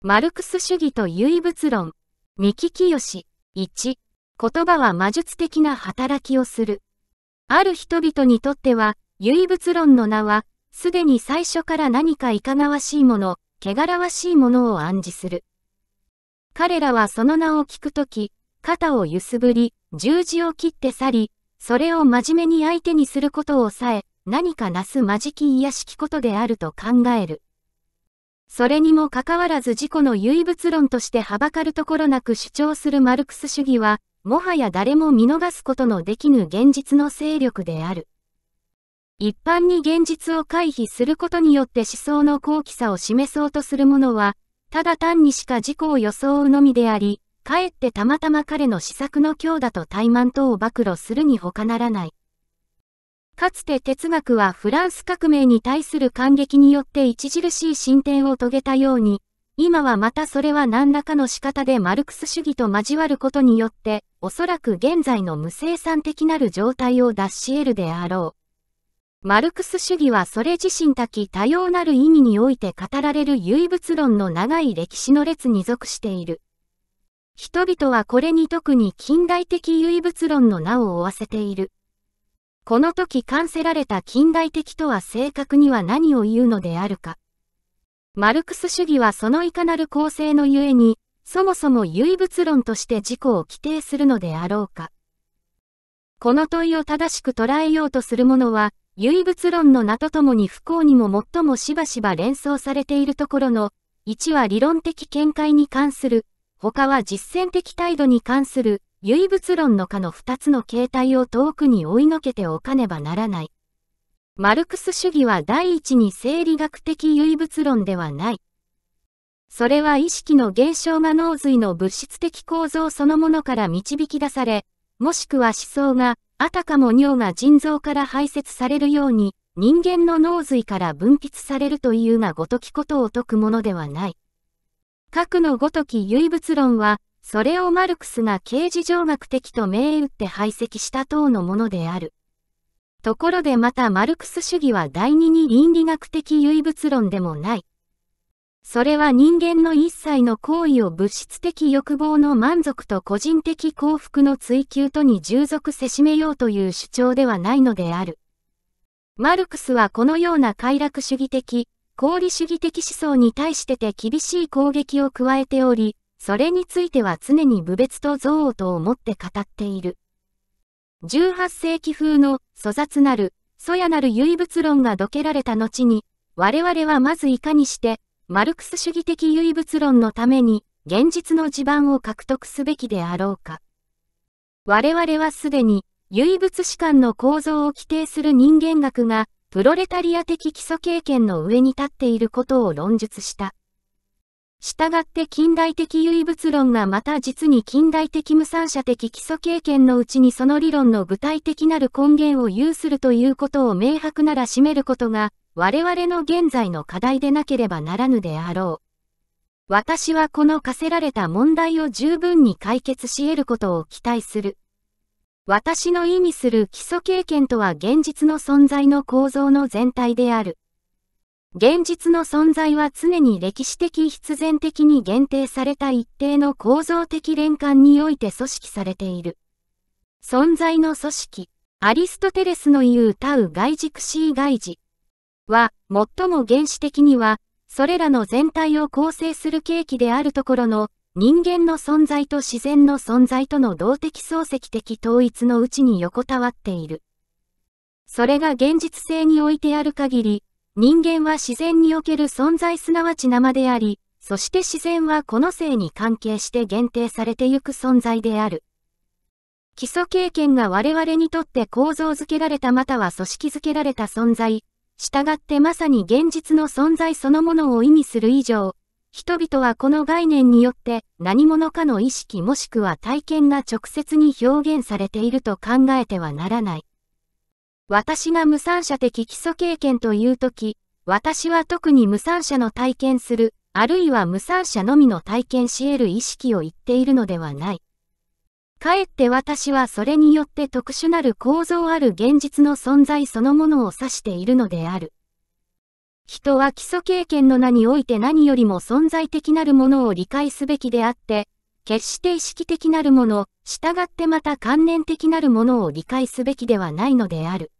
マルクス主義と唯物論。三木清。1。言葉は魔術的な働きをする。ある人々にとっては、唯物論の名は、すでに最初から何かいかがわしいもの、汚らわしいものを暗示する。彼らはその名を聞くとき、肩を揺すぶり、十字を切って去り、それを真面目に相手にすることをさえ、何かなすまじき癒しきことであると考える。それにもかかわらず自己の唯物論としてはばかるところなく主張するマルクス主義は、もはや誰も見逃すことのできぬ現実の勢力である。一般に現実を回避することによって思想の高貴さを示そうとするものは、ただ単にしか自己を装うのみであり、かえってたまたま彼の思索の強打と怠慢等を暴露するに他ならない。かつて哲学はフランス革命に対する感激によって著しい進展を遂げたように、今はまたそれは何らかの仕方でマルクス主義と交わることによって、おそらく現在の無生産的なる状態を脱し得るであろう。マルクス主義はそれ自身き多様なる意味において語られる唯物論の長い歴史の列に属している。人々はこれに特に近代的唯物論の名を負わせている。この時完せられた近代的とは正確には何を言うのであるか。マルクス主義はそのいかなる構成のゆえに、そもそも唯物論として自己を規定するのであろうか。この問いを正しく捉えようとする者は、唯物論の名とともに不幸にも最もしばしば連想されているところの、1は理論的見解に関する、他は実践的態度に関する、唯物論の科の二つの形態を遠くに追いのけておかねばならない。マルクス主義は第一に生理学的唯物論ではない。それは意識の現象が脳髄の物質的構造そのものから導き出され、もしくは思想が、あたかも尿が腎臓から排泄されるように、人間の脳髄から分泌されるというがごときことを説くものではない。核のごとき唯物論は、それをマルクスが刑事上学的と銘打って排斥した等のものである。ところでまたマルクス主義は第二に倫理学的唯物論でもない。それは人間の一切の行為を物質的欲望の満足と個人的幸福の追求とに従属せしめようという主張ではないのである。マルクスはこのような快楽主義的、功利主義的思想に対してて厳しい攻撃を加えており、それについては常に無別と憎悪と思って語っている。18世紀風の粗雑なる、粗やなる唯物論がどけられた後に、我々はまずいかにして、マルクス主義的唯物論のために、現実の地盤を獲得すべきであろうか。我々はすでに、唯物史観の構造を規定する人間学が、プロレタリア的基礎経験の上に立っていることを論述した。従って近代的唯物論がまた実に近代的無三者的基礎経験のうちにその理論の具体的なる根源を有するということを明白なら占めることが、我々の現在の課題でなければならぬであろう。私はこの課せられた問題を十分に解決し得ることを期待する。私の意味する基礎経験とは現実の存在の構造の全体である。現実の存在は常に歴史的必然的に限定された一定の構造的連環において組織されている。存在の組織、アリストテレスの言うタウ外軸 C 外軸は、最も原始的には、それらの全体を構成する契機であるところの、人間の存在と自然の存在との動的相積的統一のうちに横たわっている。それが現実性においてある限り、人間は自然における存在すなわち生であり、そして自然はこの性に関係して限定されてゆく存在である。基礎経験が我々にとって構造づけられたまたは組織づけられた存在、従ってまさに現実の存在そのものを意味する以上、人々はこの概念によって何者かの意識もしくは体験が直接に表現されていると考えてはならない。私が無産者的基礎経験というとき、私は特に無産者の体験する、あるいは無産者のみの体験し得る意識を言っているのではない。かえって私はそれによって特殊なる構造ある現実の存在そのものを指しているのである。人は基礎経験の名において何よりも存在的なるものを理解すべきであって、決して意識的なるもの、従ってまた観念的なるものを理解すべきではないのである。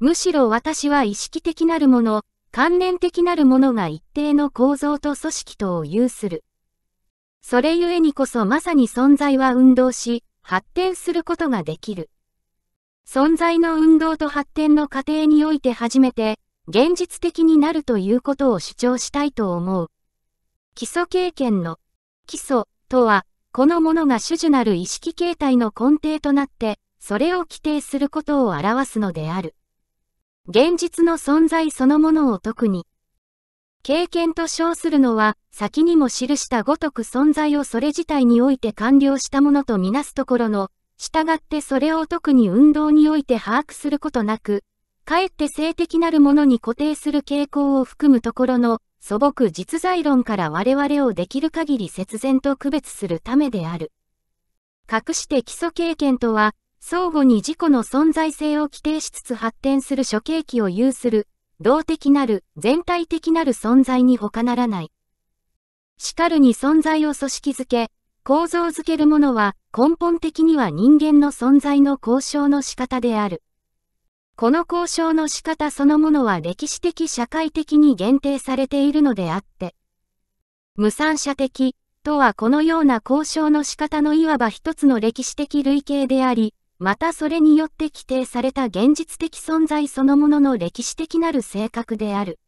むしろ私は意識的なるもの、観念的なるものが一定の構造と組織とを有する。それゆえにこそまさに存在は運動し、発展することができる。存在の運動と発展の過程において初めて、現実的になるということを主張したいと思う。基礎経験の基礎とは、このものが主樹なる意識形態の根底となって、それを規定することを表すのである。現実の存在そのものを特に、経験と称するのは、先にも記したごとく存在をそれ自体において完了したものとみなすところの、従ってそれを特に運動において把握することなく、かえって性的なるものに固定する傾向を含むところの素朴実在論から我々をできる限り節然と区別するためである。隠して基礎経験とは、相互に自己の存在性を規定しつつ発展する諸景気を有する、動的なる、全体的なる存在に他ならない。しかるに存在を組織づけ、構造づけるものは根本的には人間の存在の交渉の仕方である。この交渉の仕方そのものは歴史的社会的に限定されているのであって、無産者的とはこのような交渉の仕方のいわば一つの歴史的類型であり、またそれによって規定された現実的存在そのものの歴史的なる性格である。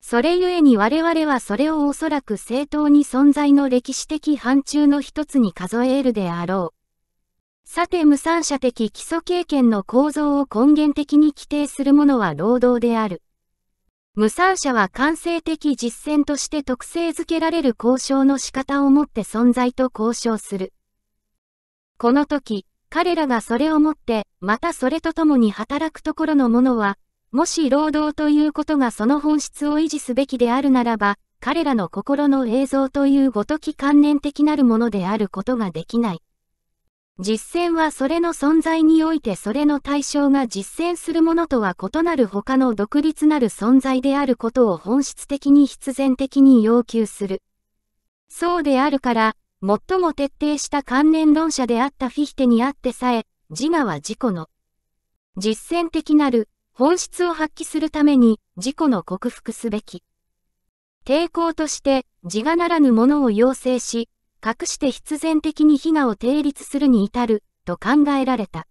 それゆえに我々はそれをおそらく正当に存在の歴史的範疇の一つに数えるであろう。さて無三者的基礎経験の構造を根源的に規定するものは労働である。無三者は感性的実践として特性づけられる交渉の仕方をもって存在と交渉する。この時、彼らがそれをもって、またそれとともに働くところのものは、もし労働ということがその本質を維持すべきであるならば、彼らの心の映像というごとき観念的なるものであることができない。実践はそれの存在においてそれの対象が実践するものとは異なる他の独立なる存在であることを本質的に必然的に要求する。そうであるから、最も徹底した関連論者であったフィヒテにあってさえ、自我は自己の実践的なる本質を発揮するために自己の克服すべき。抵抗として自我ならぬものを要請し、隠して必然的に非我を定立するに至ると考えられた。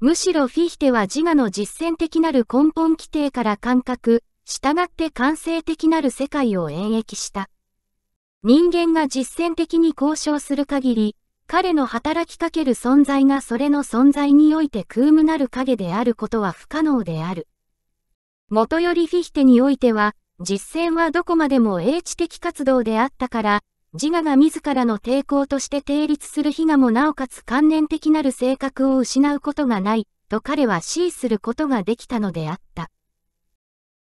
むしろフィヒテは自我の実践的なる根本規定から感覚、従って感性的なる世界を演繹した。人間が実践的に交渉する限り、彼の働きかける存在がそれの存在において空無なる影であることは不可能である。もとよりフィヒテにおいては、実践はどこまでも英知的活動であったから、自我が自らの抵抗として定立する非我もなおかつ観念的なる性格を失うことがない、と彼は死意することができたのであった。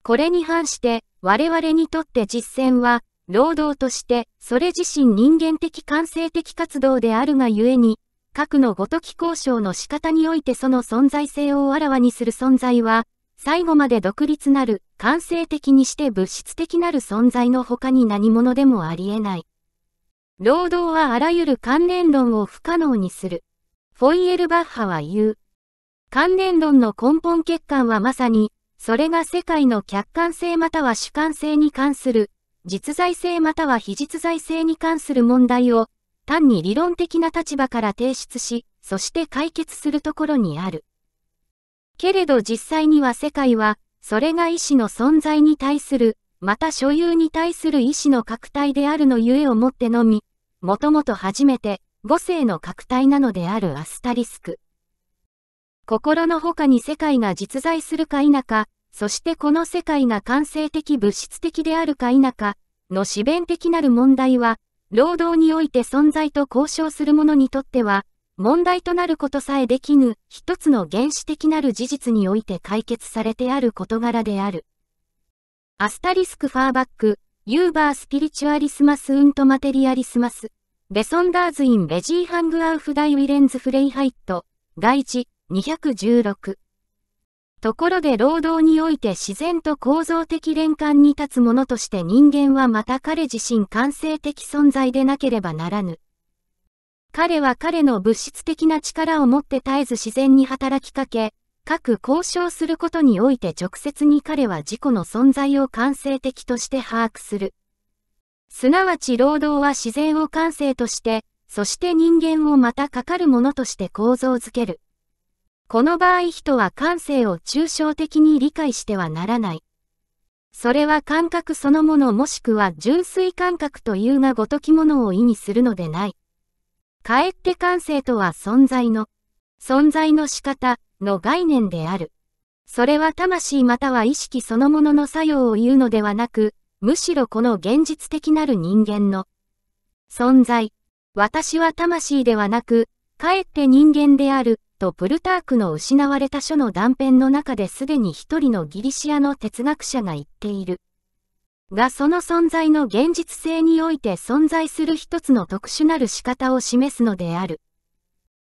これに反して、我々にとって実践は、労働として、それ自身人間的感性的活動であるがゆえに、核のごとき交渉の仕方においてその存在性をあらわにする存在は、最後まで独立なる、感性的にして物質的なる存在の他に何者でもありえない。労働はあらゆる関連論を不可能にする。フォイエルバッハは言う。関連論の根本欠陥はまさに、それが世界の客観性または主観性に関する実在性または非実在性に関する問題を、単に理論的な立場から提出し、そして解決するところにある。けれど実際には世界は、それが意志の存在に対する、また所有に対する意志の拡大であるのゆえをもってのみ、もともと初めて、五性の拡大なのであるアスタリスク。心の他に世界が実在するか否か、そしてこの世界が感性的物質的であるか否か、の自弁的なる問題は、労働において存在と交渉する者にとっては、問題となることさえできぬ、一つの原始的なる事実において解決されてある事柄である。アスタリスクファーバック、ユーバースピリチュアリスマスウントマテリアリスマス、ベソンダーズインベジーハングアウフダイウィレンズフレイハイット、外地216。ところで労働において自然と構造的連環に立つものとして人間はまた彼自身感性的存在でなければならぬ。彼は彼の物質的な力を持って絶えず自然に働きかけ、各交渉することにおいて直接に彼は自己の存在を感性的として把握する。すなわち労働は自然を感性として、そして人間をまたかかるものとして構造づける。この場合人は感性を抽象的に理解してはならない。それは感覚そのものもしくは純粋感覚というがごときものを意味するのでない。かえって感性とは存在の、存在の仕方の概念である。それは魂または意識そのものの作用を言うのではなく、むしろこの現実的なる人間の存在。私は魂ではなく、かえって人間であるとプルタークの失われた書の断片の中ですでに一人のギリシアの哲学者が言っている。がその存在の現実性において存在する一つの特殊なる仕方を示すのである。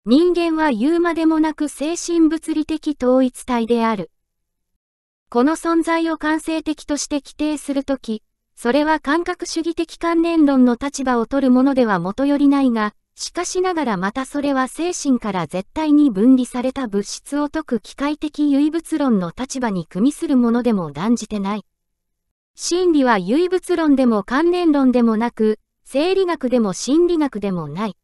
人間は言うまでもなく精神物理的統一体である。この存在を感性的として規定するとき、それは感覚主義的観念論の立場を取るものではもとよりないが、しかしながらまたそれは精神から絶対に分離された物質を解く機械的唯物論の立場に組みするものでも断じてない。真理は唯物論でも関連論でもなく、生理学でも心理学でもない。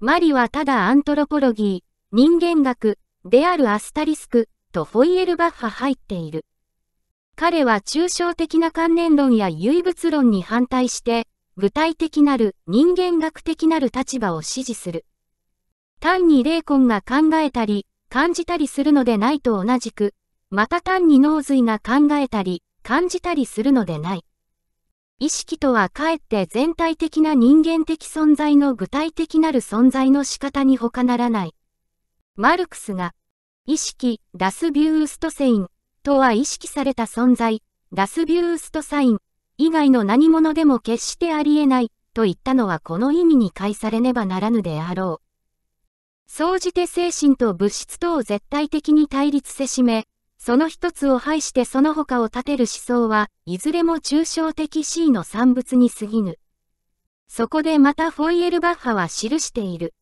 マリはただアントロポロギー、人間学、であるアスタリスク、とフォイエルバッハ入っている。彼は抽象的な関連論や唯物論に反対して、具体的なる人間学的なる立場を支持する。単に霊魂が考えたり、感じたりするのでないと同じく、また単に脳髄が考えたり、感じたりするのでない。意識とはかえって全体的な人間的存在の具体的なる存在の仕方に他ならない。マルクスが、意識、ダスビューストセイン、とは意識された存在、ダスビューストサイン以外の何者でも決してありえない、と言ったのはこの意味に介されねばならぬであろう。総じて精神と物質とを絶対的に対立せしめ、その一つを排してその他を立てる思想は、いずれも抽象的 C の産物に過ぎぬ。そこでまたフォイエルバッハは記している。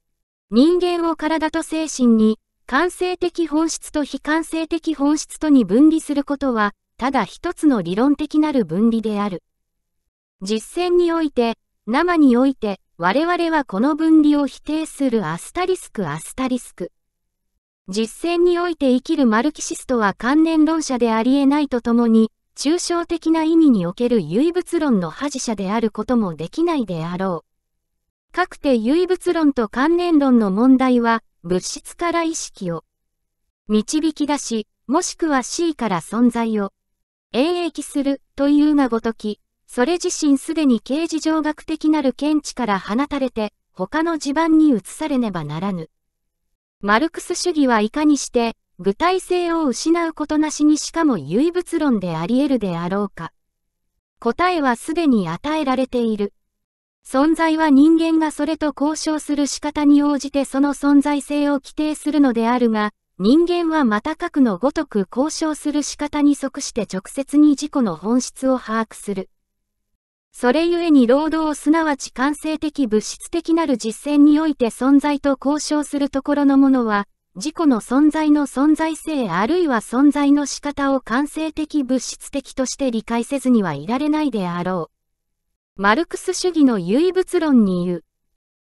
人間を体と精神に、感性的本質と非感性的本質とに分離することは、ただ一つの理論的なる分離である。実践において、生において、我々はこの分離を否定するアスタリスクアスタリスク。実践において生きるマルキシストは関連論者であり得ないとともに、抽象的な意味における唯物論の恥者であることもできないであろう。かくて唯物論と関連論の問題は、物質から意識を導き出し、もしくは C から存在を永遠するというがごとき、それ自身すでに刑事上学的なる見地から放たれて、他の地盤に移されねばならぬ。マルクス主義はいかにして、具体性を失うことなしにしかも唯物論であり得るであろうか。答えはすでに与えられている。存在は人間がそれと交渉する仕方に応じてその存在性を規定するのであるが、人間はまた核のごとく交渉する仕方に即して直接に自己の本質を把握する。それゆえに労働すなわち感性的物質的なる実践において存在と交渉するところのものは、自己の存在の存在性あるいは存在の仕方を感性的物質的として理解せずにはいられないであろう。マルクス主義の唯物論に言う。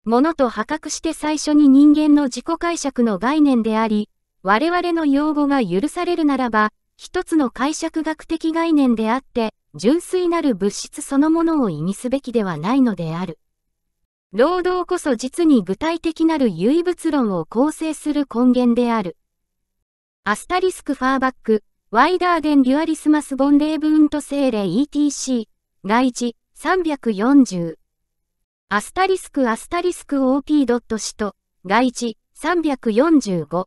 ものと破格して最初に人間の自己解釈の概念であり、我々の用語が許されるならば、一つの解釈学的概念であって、純粋なる物質そのものを意味すべきではないのである。労働こそ実に具体的なる唯物論を構成する根源である。アスタリスクファーバック、ワイダーデン・デュアリスマス・ボンレーブ・ウント・セーレ ETC、外事、340。アスタリスクアスタリスク o p ドット・シト、外事、345。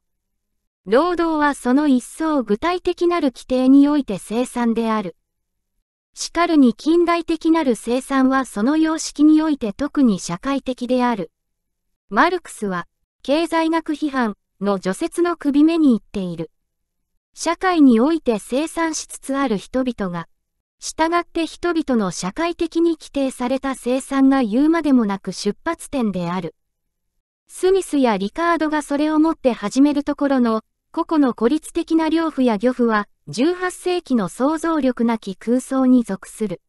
労働はその一層具体的なる規定において生産である。しかるに近代的なる生産はその様式において特に社会的である。マルクスは、経済学批判の除雪の首目に言っている。社会において生産しつつある人々が、従って人々の社会的に規定された生産が言うまでもなく出発点である。スミスやリカードがそれをもって始めるところの個々の孤立的な領夫や漁夫は、18世紀の想像力なき空想に属する。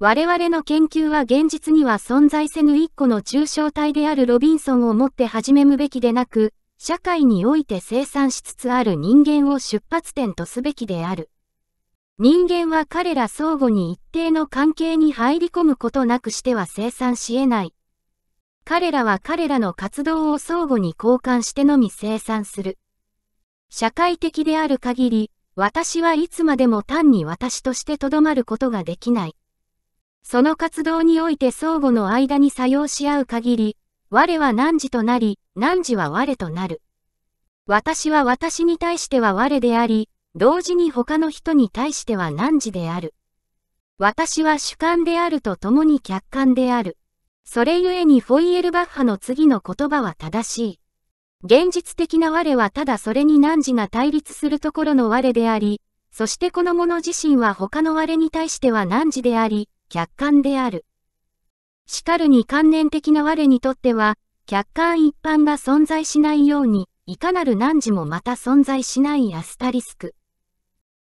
我々の研究は現実には存在せぬ一個の抽象体であるロビンソンをもって始めむべきでなく、社会において生産しつつある人間を出発点とすべきである。人間は彼ら相互に一定の関係に入り込むことなくしては生産し得ない。彼らは彼らの活動を相互に交換してのみ生産する。社会的である限り、私はいつまでも単に私としてとどまることができない。その活動において相互の間に作用し合う限り、我は汝となり、汝は我となる。私は私に対しては我であり、同時に他の人に対しては汝である。私は主観であると共に客観である。それゆえにフォイエルバッハの次の言葉は正しい。現実的な我はただそれに汝が対立するところの我であり、そしてこの者自身は他の我に対しては汝であり、客観である。しかるに観念的な我にとっては、客観一般が存在しないように、いかなる汝もまた存在しないアスタリスク。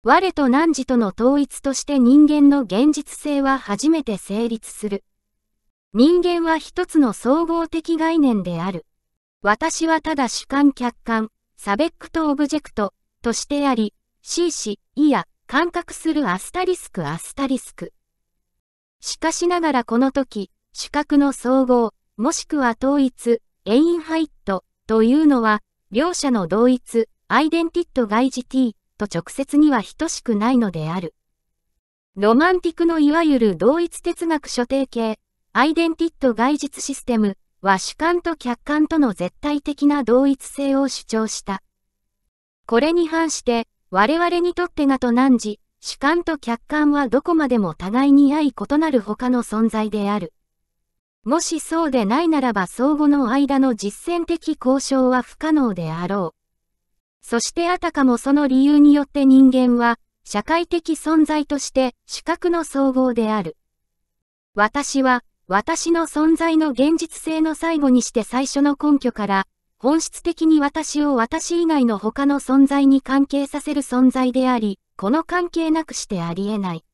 我と汝との統一として人間の現実性は初めて成立する。人間は一つの総合的概念である。私はただ主観客観、サベックとオブジェクトとしてあり、C し、いや、感覚するアスタリスクアスタリスク。しかしながらこの時、主格の総合、もしくは統一、エインハイットというのは、両者の同一、アイデンティット外事 t と直接には等しくないのである。ロマンティクのいわゆる同一哲学所定系、アイデンティット外実システムは主観と客観との絶対的な同一性を主張した。これに反して、我々にとってがと何時、主観と客観はどこまでも互いに相異なる他の存在である。もしそうでないならば相互の間の実践的交渉は不可能であろう。そしてあたかもその理由によって人間は、社会的存在として、視覚の総合である。私は、私の存在の現実性の最後にして最初の根拠から、本質的に私を私以外の他の存在に関係させる存在であり、この関係なくしてありえない。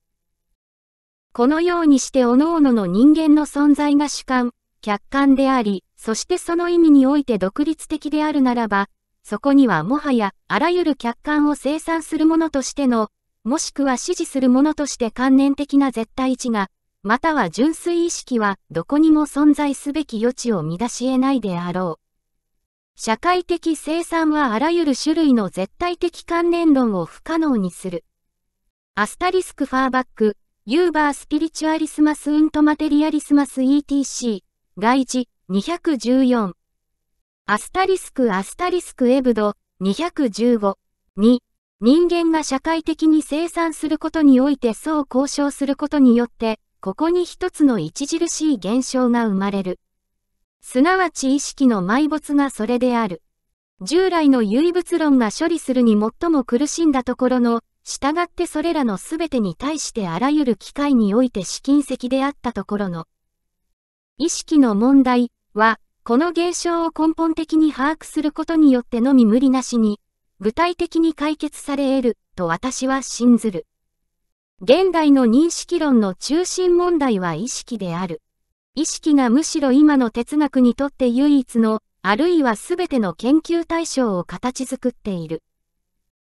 このようにして各々の人間の存在が主観、客観であり、そしてその意味において独立的であるならば、そこにはもはや、あらゆる客観を生産するものとしての、もしくは支持するものとして観念的な絶対値が、または純粋意識はどこにも存在すべき余地を乱し得ないであろう。社会的生産はあらゆる種類の絶対的関連論を不可能にする。アスタリスクファーバック、ユーバースピリチュアリスマスウントマテリアリスマス ETC、外事214。アスタリスクアスタリスクエブド215。2、人間が社会的に生産することにおいてそう交渉することによって、ここに一つの著しい現象が生まれる。すなわち意識の埋没がそれである。従来の唯物論が処理するに最も苦しんだところの、従ってそれらの全てに対してあらゆる機会において試金石であったところの、意識の問題は、この現象を根本的に把握することによってのみ無理なしに、具体的に解決され得る、と私は信ずる。現代の認識論の中心問題は意識である。意識がむしろ今の哲学にとって唯一の、あるいは全ての研究対象を形作っている。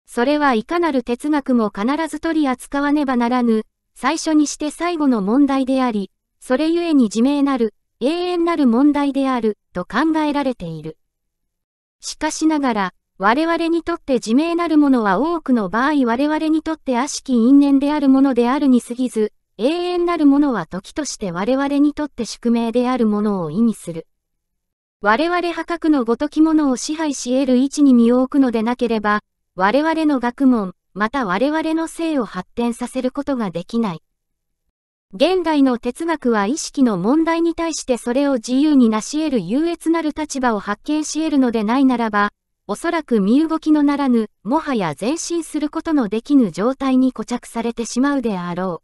それはいかなる哲学も必ず取り扱わねばならぬ、最初にして最後の問題であり、それゆえに自明なる、永遠なる問題である、と考えられている。しかしながら、我々にとって自明なるものは多くの場合我々にとって悪しき因縁であるものであるに過ぎず、永遠なるものは時として我々にとって宿命であるものを意味する。我々破格のごときものを支配し得る位置に身を置くのでなければ、我々の学問、また我々の性を発展させることができない。現代の哲学は意識の問題に対してそれを自由に成し得る優越なる立場を発見し得るのでないならば、おそらく身動きのならぬ、もはや前進することのできぬ状態に固着されてしまうであろ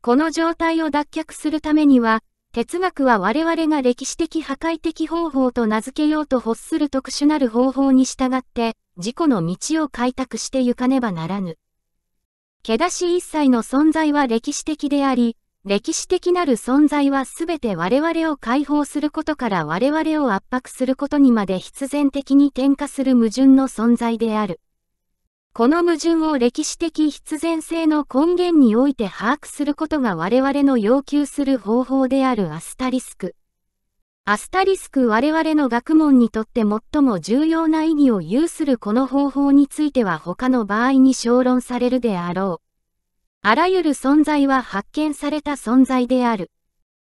う。この状態を脱却するためには、哲学は我々が歴史的破壊的方法と名付けようと欲する特殊なる方法に従って、自己の道を開拓してゆかねばならぬ。けだし一切の存在は歴史的であり、歴史的なる存在はすべて我々を解放することから我々を圧迫することにまで必然的に転化する矛盾の存在である。この矛盾を歴史的必然性の根源において把握することが我々の要求する方法であるアスタリスク。アスタリスク我々の学問にとって最も重要な意義を有するこの方法については他の場合に小論されるであろう。あらゆる存在は発見された存在である。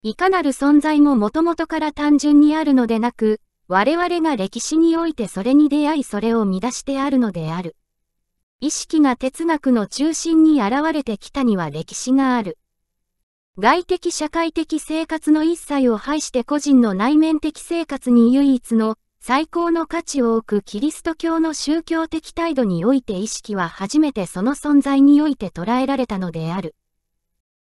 いかなる存在ももともとから単純にあるのでなく、我々が歴史においてそれに出会いそれを乱してあるのである。意識が哲学の中心に現れてきたには歴史がある。外的社会的生活の一切を排して個人の内面的生活に唯一の最高の価値を置くキリスト教の宗教的態度において意識は初めてその存在において捉えられたのである。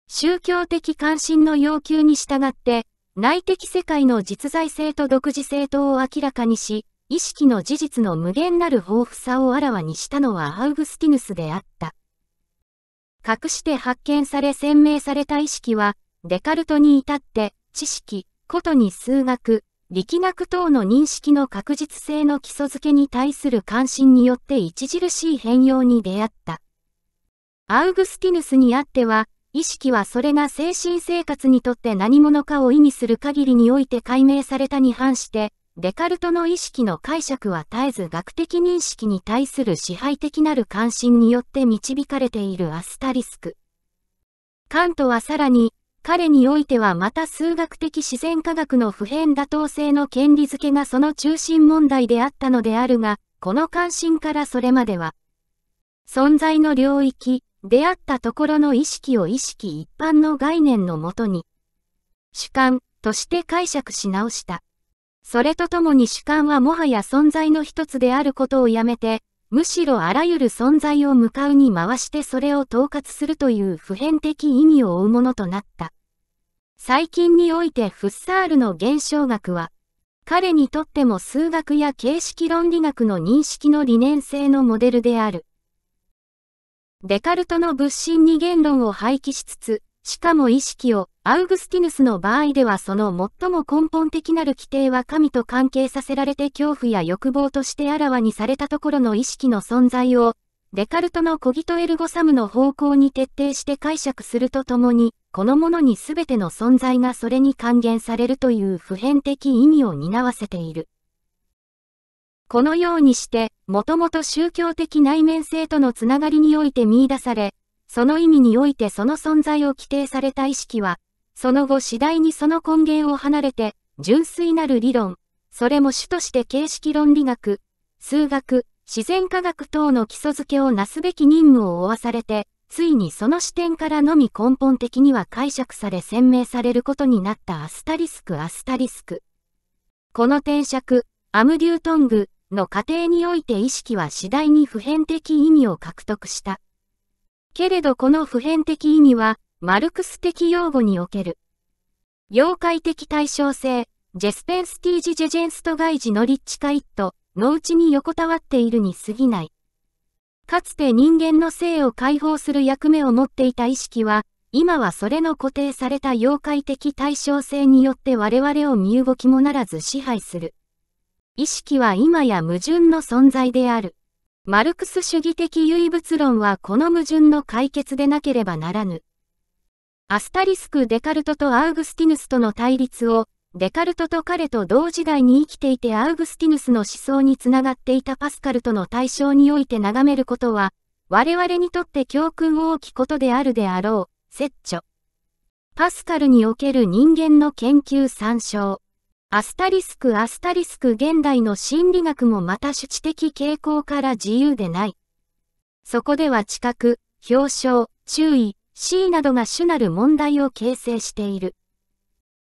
宗教的関心の要求に従って、内的世界の実在性と独自性等を明らかにし、意識の事実の無限なる豊富さをあらわにしたのはアウグスティヌスであった。隠して発見され鮮明された意識は、デカルトに至って、知識、ことに数学、力学等の認識の確実性の基礎づけに対する関心によって著しい変容に出会った。アウグスティヌスにあっては、意識はそれが精神生活にとって何者かを意味する限りにおいて解明されたに反して、デカルトの意識の解釈は絶えず学的認識に対する支配的なる関心によって導かれているアスタリスク。カントはさらに、彼においてはまた数学的自然科学の普遍妥当性の権利づけがその中心問題であったのであるが、この関心からそれまでは、存在の領域、出会ったところの意識を意識一般の概念のもとに、主観として解釈し直した。それとともに主観はもはや存在の一つであることをやめて、むしろあらゆる存在を向かうに回してそれを統括するという普遍的意味を負うものとなった。最近においてフッサールの現象学は、彼にとっても数学や形式論理学の認識の理念性のモデルである。デカルトの物心二元論を廃棄しつつ、しかも意識を、アウグスティヌスの場合ではその最も根本的なる規定は神と関係させられて恐怖や欲望としてあらわにされたところの意識の存在を、デカルトのコギトエルゴサムの方向に徹底して解釈するとともに、このものに全ての存在がそれに還元されるという普遍的意味を担わせている。このようにして、もともと宗教的内面性とのつながりにおいて見出され、その意味においてその存在を規定された意識は、その後次第にその根源を離れて、純粋なる理論、それも主として形式論理学、数学、自然科学等の基礎づけをなすべき任務を負わされて、ついにその視点からのみ根本的には解釈され鮮明されることになったアスタリスクアスタリスク。この転釈、アムデュートングの過程において意識は次第に普遍的意味を獲得した。けれどこの普遍的意味は、マルクス的用語における、妖怪的対称性、ジェスペンスティージ・ジェジェンスト外リのチ・カイット、のうちに横たわっているに過ぎない。かつて人間の性を解放する役目を持っていた意識は、今はそれの固定された妖怪的対称性によって我々を身動きもならず支配する。意識は今や矛盾の存在である。マルクス主義的唯物論はこの矛盾の解決でなければならぬ。アスタリスク・デカルトとアウグスティヌスとの対立を、デカルトと彼と同時代に生きていてアウグスティヌスの思想につながっていたパスカルとの対象において眺めることは、我々にとって教訓を置きことであるであろう、説著。パスカルにおける人間の研究参照。アスタリスクアスタリスク現代の心理学もまた主治的傾向から自由でない。そこでは知覚、表彰、注意、C などが主なる問題を形成している。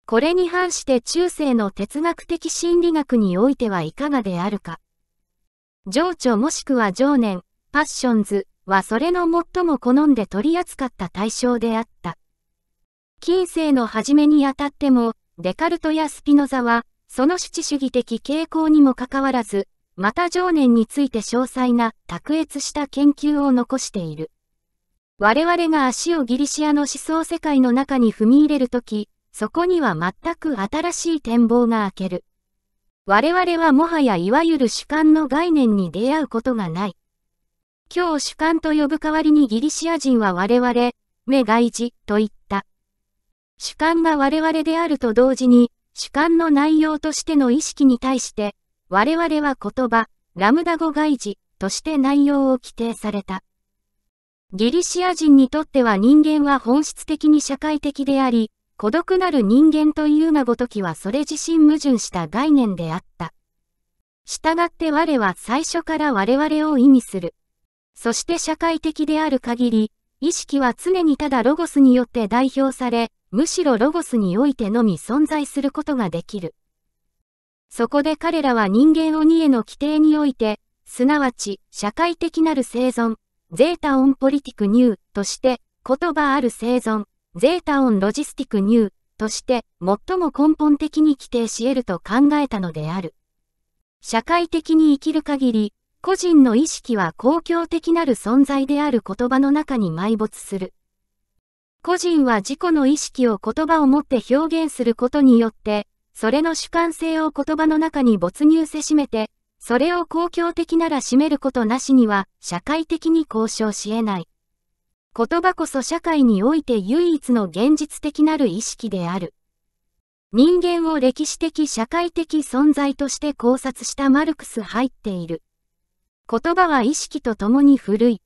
これに反して中世の哲学的心理学においてはいかがであるか。情緒もしくは情念、パッションズはそれの最も好んで取り扱った対象であった。近世の初めにあたっても、デカルトやスピノザは、その七主義的傾向にもかかわらず、また常年について詳細な卓越した研究を残している。我々が足をギリシアの思想世界の中に踏み入れるとき、そこには全く新しい展望が開ける。我々はもはやいわゆる主観の概念に出会うことがない。今日主観と呼ぶ代わりにギリシア人は我々、目外事と言った主観が我々であると同時に、主観の内容としての意識に対して、我々は言葉、ラムダ語外事として内容を規定された。ギリシア人にとっては人間は本質的に社会的であり、孤独なる人間というがごときはそれ自身矛盾した概念であった。従って我は最初から我々を意味する。そして社会的である限り、意識は常にただロゴスによって代表され、むしろロゴスにおいてのみ存在することができる。そこで彼らは人間鬼への規定において、すなわち社会的なる生存、ゼータオンポリティクニューとして、言葉ある生存、ゼータオンロジスティクニューとして、最も根本的に規定し得ると考えたのである。社会的に生きる限り、個人の意識は公共的なる存在である言葉の中に埋没する。個人は自己の意識を言葉をもって表現することによって、それの主観性を言葉の中に没入せしめて、それを公共的なら占めることなしには、社会的に交渉し得ない。言葉こそ社会において唯一の現実的なる意識である。人間を歴史的社会的存在として考察したマルクス入っている。言葉は意識とともに古い。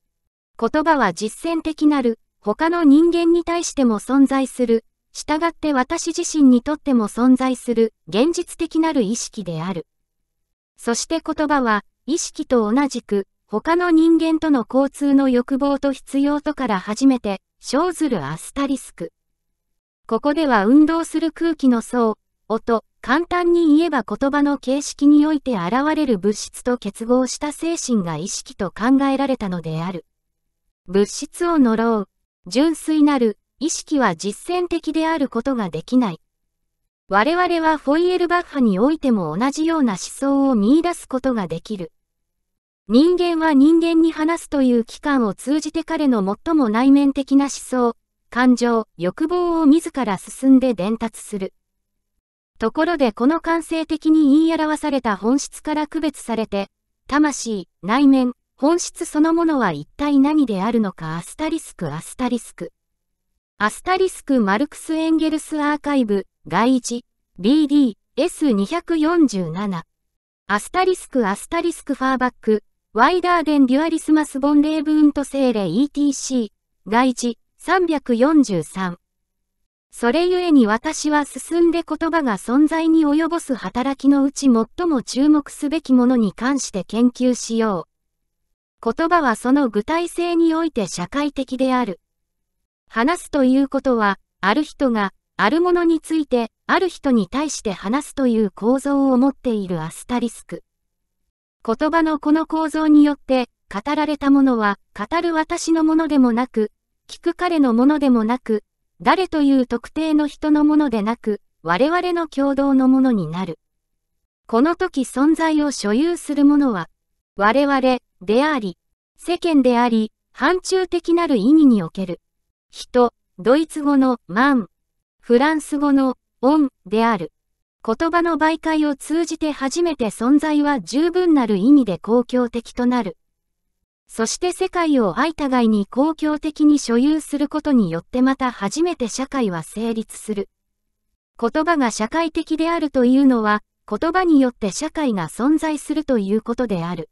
言葉は実践的なる、他の人間に対しても存在する、従って私自身にとっても存在する、現実的なる意識である。そして言葉は、意識と同じく、他の人間との交通の欲望と必要とから初めて、生ずるアスタリスク。ここでは運動する空気の層、音、簡単に言えば言葉の形式において現れる物質と結合した精神が意識と考えられたのである。物質を呪う、純粋なる、意識は実践的であることができない。我々はフォイエルバッハにおいても同じような思想を見出すことができる。人間は人間に話すという機関を通じて彼の最も内面的な思想、感情、欲望を自ら進んで伝達する。ところでこの感性的に言い表された本質から区別されて、魂、内面、本質そのものは一体何であるのかアスタリスクアスタリスク。アスタリスクマルクス・エンゲルス・アーカイブ、外一 BD、S247。アスタリスクアスタリスクファーバック、ワイダーデン・デュアリスマス・ボンレーブ・ウント・セーレ ETC、外一343。それゆえに私は進んで言葉が存在に及ぼす働きのうち最も注目すべきものに関して研究しよう。言葉はその具体性において社会的である。話すということは、ある人が、あるものについて、ある人に対して話すという構造を持っているアスタリスク。言葉のこの構造によって、語られたものは、語る私のものでもなく、聞く彼のものでもなく、誰という特定の人のものでなく、我々の共同のものになる。この時存在を所有するものは、我々であり、世間であり、範疇的なる意味における、人、ドイツ語のマン、フランス語のオンである。言葉の媒介を通じて初めて存在は十分なる意味で公共的となる。そして世界を相互いに公共的に所有することによってまた初めて社会は成立する。言葉が社会的であるというのは、言葉によって社会が存在するということである。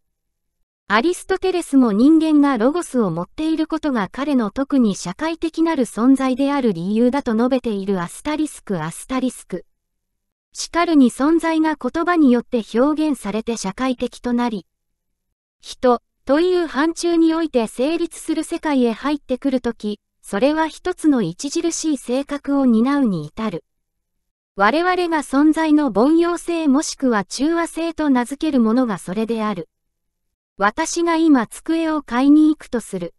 アリストテレスも人間がロゴスを持っていることが彼の特に社会的なる存在である理由だと述べているアスタリスクアスタリスク。しかるに存在が言葉によって表現されて社会的となり、人、という範疇において成立する世界へ入ってくるとき、それは一つの著しい性格を担うに至る。我々が存在の凡庸性もしくは中和性と名付けるものがそれである。私が今机を買いに行くとする。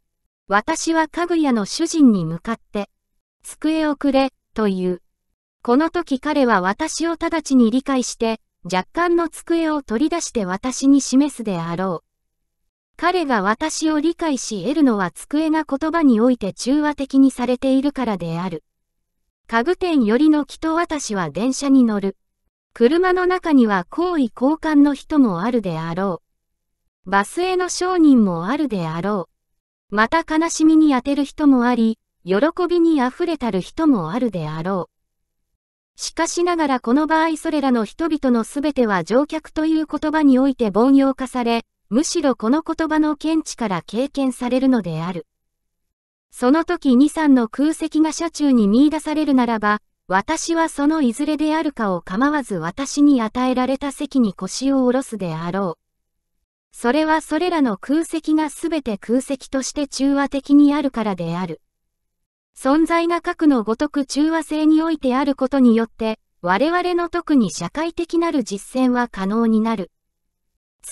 私は家具屋の主人に向かって、机をくれ、という。この時彼は私を直ちに理解して、若干の机を取り出して私に示すであろう。彼が私を理解し得るのは机が言葉において中和的にされているからである。家具店よりの木と私は電車に乗る。車の中には好意交換の人もあるであろう。バスへの商人もあるであろう。また悲しみに当てる人もあり、喜びに溢れたる人もあるであろう。しかしながらこの場合それらの人々の全ては乗客という言葉において凡庸化され、むしろこの言葉の見地から経験されるのである。その時二三の空席が車中に見出されるならば、私はそのいずれであるかを構わず私に与えられた席に腰を下ろすであろう。それはそれらの空席がすべて空席として中和的にあるからである。存在が核のごとく中和性においてあることによって、我々の特に社会的なる実践は可能になる。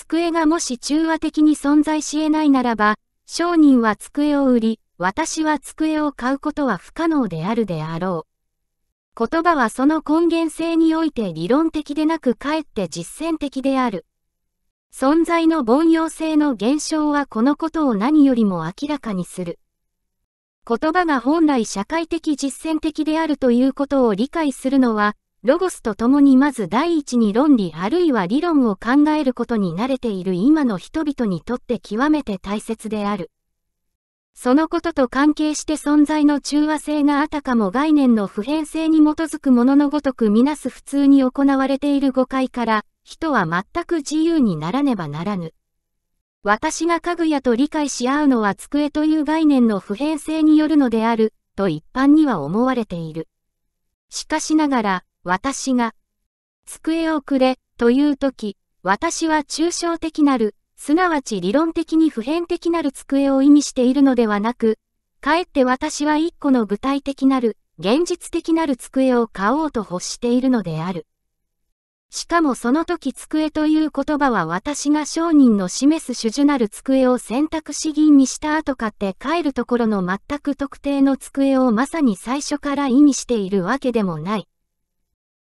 机がもし中和的に存在し得ないならば、商人は机を売り、私は机を買うことは不可能であるであろう。言葉はその根源性において理論的でなくかえって実践的である。存在の凡庸性の現象はこのことを何よりも明らかにする。言葉が本来社会的実践的であるということを理解するのは、ロゴスと共にまず第一に論理あるいは理論を考えることに慣れている今の人々にとって極めて大切である。そのことと関係して存在の中和性があたかも概念の普遍性に基づくもののごとくみなす普通に行われている誤解から、人は全く自由にならねばならぬ。私が家具屋と理解し合うのは机という概念の普遍性によるのである、と一般には思われている。しかしながら、私が、机をくれ、というとき、私は抽象的なる、すなわち理論的に普遍的なる机を意味しているのではなく、かえって私は一個の具体的なる、現実的なる机を買おうと欲しているのである。しかもその時机という言葉は私が商人の示す主樹なる机を選択肢吟にした後買って帰るところの全く特定の机をまさに最初から意味しているわけでもない。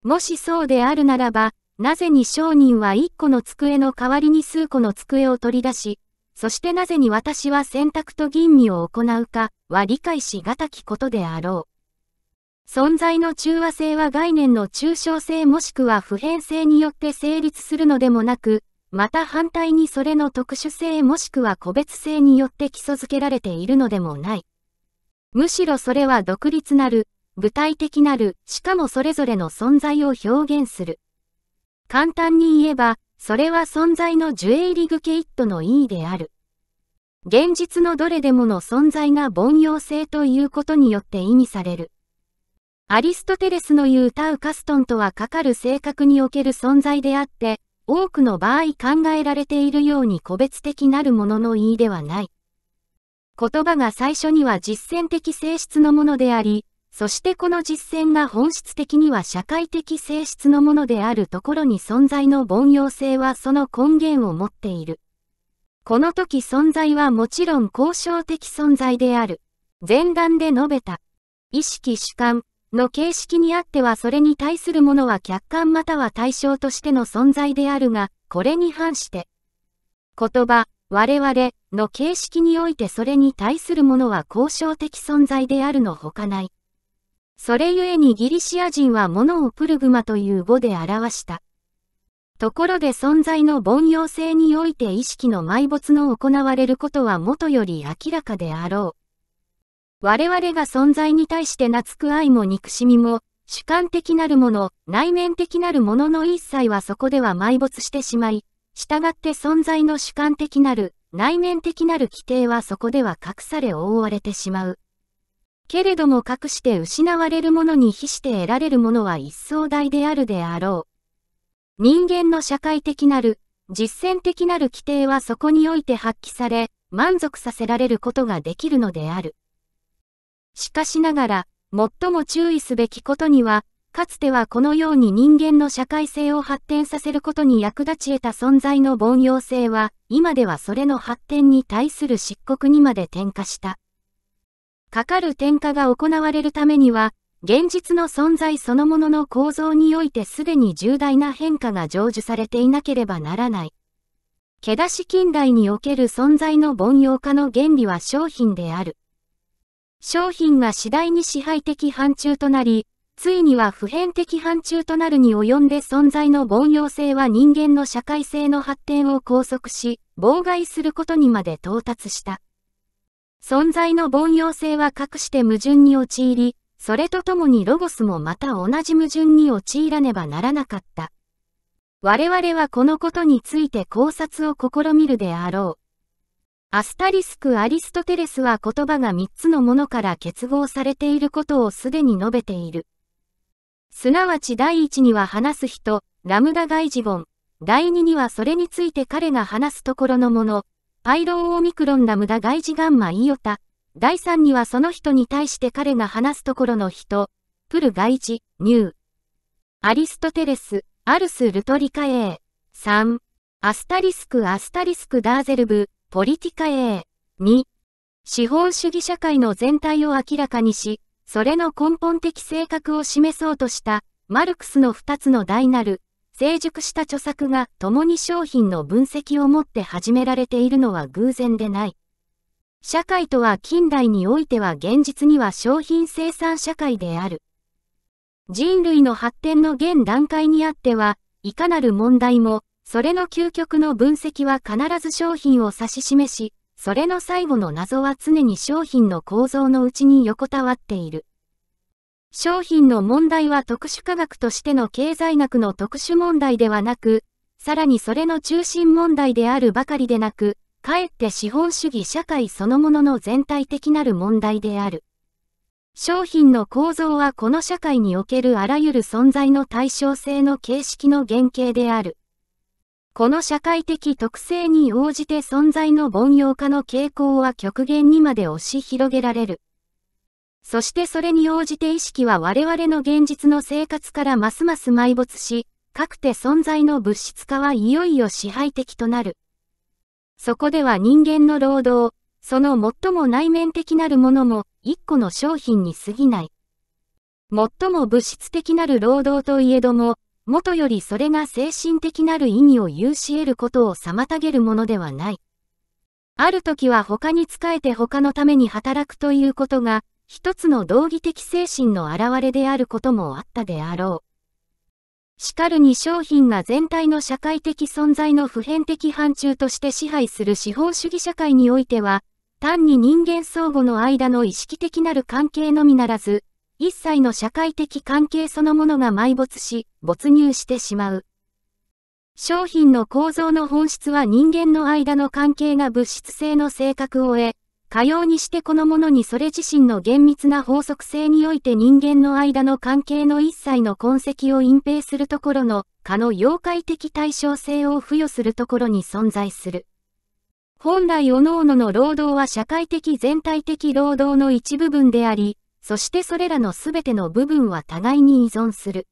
もしそうであるならば、なぜに商人は一個の机の代わりに数個の机を取り出し、そしてなぜに私は選択と吟味を行うかは理解しがたきことであろう。存在の中和性は概念の抽象性もしくは普遍性によって成立するのでもなく、また反対にそれの特殊性もしくは個別性によって基礎づけられているのでもない。むしろそれは独立なる、具体的なる、しかもそれぞれの存在を表現する。簡単に言えば、それは存在のジュエリグケイットの意義である。現実のどれでもの存在が凡庸性ということによって意味される。アリストテレスの言うタウカストンとはかかる性格における存在であって、多くの場合考えられているように個別的なるものの意ではない。言葉が最初には実践的性質のものであり、そしてこの実践が本質的には社会的性質のものであるところに存在の凡庸性はその根源を持っている。この時存在はもちろん交渉的存在である。前段で述べた。意識主観の形式にあってはそれに対するものは客観または対象としての存在であるが、これに反して。言葉、我々の形式においてそれに対するものは交渉的存在であるのほかない。それゆえにギリシア人は物をプルグマという語で表した。ところで存在の凡庸性において意識の埋没の行われることはもとより明らかであろう。我々が存在に対して懐く愛も憎しみも、主観的なるもの、内面的なるものの一切はそこでは埋没してしまい、従って存在の主観的なる、内面的なる規定はそこでは隠され覆われてしまう。けれども隠して失われるものに比して得られるものは一層大であるであろう。人間の社会的なる、実践的なる規定はそこにおいて発揮され、満足させられることができるのである。しかしながら、最も注意すべきことには、かつてはこのように人間の社会性を発展させることに役立ち得た存在の凡庸性は、今ではそれの発展に対する漆黒にまで転化した。かかる転嫁が行われるためには、現実の存在そのものの構造においてすでに重大な変化が成就されていなければならない。けだし近代における存在の凡庸化の原理は商品である。商品が次第に支配的範疇となり、ついには普遍的範疇となるに及んで存在の凡庸性は人間の社会性の発展を拘束し、妨害することにまで到達した。存在の凡庸性は隠して矛盾に陥り、それとともにロゴスもまた同じ矛盾に陥らねばならなかった。我々はこのことについて考察を試みるであろう。アスタリスク・アリストテレスは言葉が三つのものから結合されていることをすでに述べている。すなわち第一には話す人、ラムダ外事本。第二にはそれについて彼が話すところのもの。パイロンオミクロンラムダ外事ガンマイオタ。第3にはその人に対して彼が話すところの人。プル外事、ニュー。アリストテレス、アルス・ルトリカ A。3。アスタリスク・アスタリスク・ダーゼルブ、ポリティカ A。2。資本主義社会の全体を明らかにし、それの根本的性格を示そうとした、マルクスの2つの大なる、成熟した著作が共に商品の分析をもって始められているのは偶然でない。社会とは近代においては現実には商品生産社会である。人類の発展の現段階にあっては、いかなる問題も、それの究極の分析は必ず商品を指し示し、それの最後の謎は常に商品の構造のうちに横たわっている。商品の問題は特殊科学としての経済学の特殊問題ではなく、さらにそれの中心問題であるばかりでなく、かえって資本主義社会そのものの全体的なる問題である。商品の構造はこの社会におけるあらゆる存在の対称性の形式の原型である。この社会的特性に応じて存在の凡庸化の傾向は極限にまで押し広げられる。そしてそれに応じて意識は我々の現実の生活からますます埋没し、かくて存在の物質化はいよいよ支配的となる。そこでは人間の労働、その最も内面的なるものも一個の商品に過ぎない。最も物質的なる労働といえども、元よりそれが精神的なる意味を有し得ることを妨げるものではない。ある時は他に仕えて他のために働くということが、一つの道義的精神の表れであることもあったであろう。しかるに商品が全体の社会的存在の普遍的範疇として支配する資本主義社会においては、単に人間相互の間の意識的なる関係のみならず、一切の社会的関係そのものが埋没し、没入してしまう。商品の構造の本質は人間の間の関係が物質性の性格を得、かようにしてこのものにそれ自身の厳密な法則性において人間の間の関係の一切の痕跡を隠蔽するところの、かの妖怪的対象性を付与するところに存在する。本来各々の労働は社会的全体的労働の一部分であり、そしてそれらの全ての部分は互いに依存する。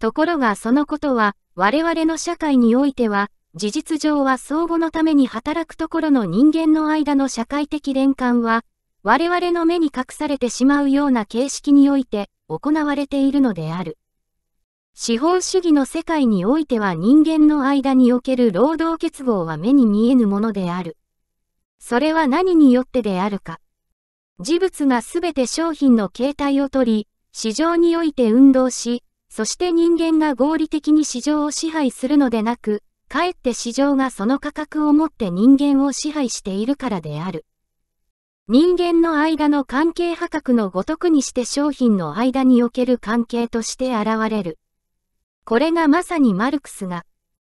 ところがそのことは、我々の社会においては、事実上は相互のために働くところの人間の間の社会的連関は、我々の目に隠されてしまうような形式において行われているのである。資本主義の世界においては人間の間における労働結合は目に見えぬものである。それは何によってであるか。事物がすべて商品の形態をとり、市場において運動し、そして人間が合理的に市場を支配するのでなく、かえって市場がその価格をもって人間を支配しているからである。人間の間の関係破格のごとくにして商品の間における関係として現れる。これがまさにマルクスが、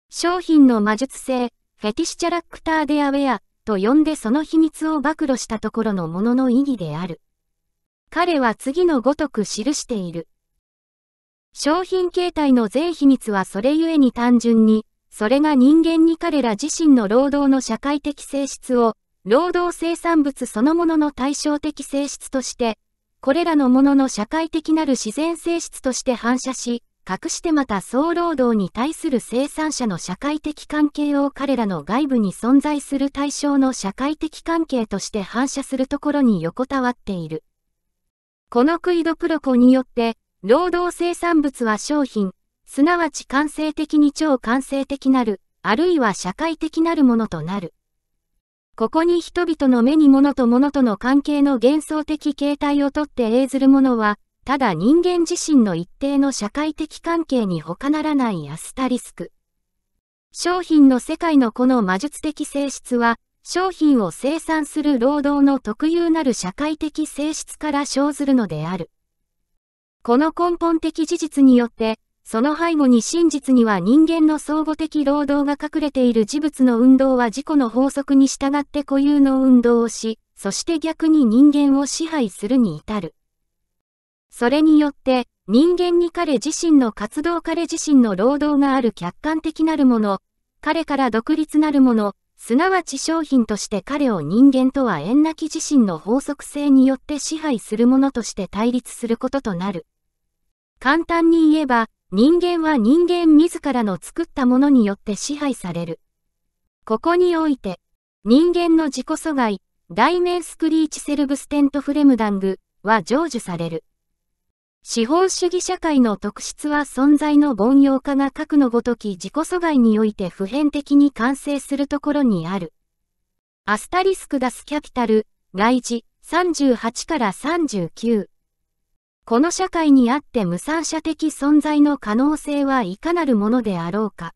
商品の魔術性、フェティシチャラクターデアウェアと呼んでその秘密を暴露したところのものの意義である。彼は次のごとく記している。商品形態の全秘密はそれゆえに単純にそれが人間に彼ら自身の労働の社会的性質を、労働生産物そのものの対照的性質として、これらのものの社会的なる自然性質として反射し、隠してまた総労働に対する生産者の社会的関係を彼らの外部に存在する対象の社会的関係として反射するところに横たわっている。このクイドプロコによって、労働生産物は商品、すなわち感性的に超感性的なる、あるいは社会的なるものとなる。ここに人々の目に物と物との関係の幻想的形態をとって映ずるものは、ただ人間自身の一定の社会的関係に他ならないアスタリスク。商品の世界のこの魔術的性質は、商品を生産する労働の特有なる社会的性質から生ずるのである。この根本的事実によって、その背後に真実には人間の相互的労働が隠れている事物の運動は自己の法則に従って固有の運動をし、そして逆に人間を支配するに至る。それによって、人間に彼自身の活動彼自身の労働がある客観的なるもの、彼から独立なるもの、すなわち商品として彼を人間とは縁なき自身の法則性によって支配するものとして対立することとなる。簡単に言えば、人間は人間自らの作ったものによって支配される。ここにおいて、人間の自己阻害、代名スクリーチセルブステントフレムダングは成就される。資本主義社会の特質は存在の凡庸化が核のごとき自己阻害において普遍的に完成するところにある。アスタリスクダスキャピタル、外事38から39。この社会にあって無産者的存在の可能性はいかなるものであろうか。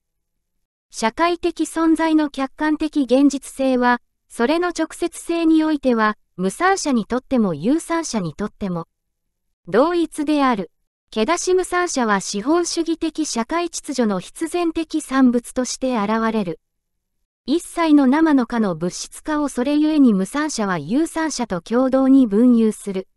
社会的存在の客観的現実性は、それの直接性においては、無産者にとっても有産者にとっても、同一である。けだし無産者は資本主義的社会秩序の必然的産物として現れる。一切の生の化の物質化をそれゆえに無産者は有産者と共同に分有する。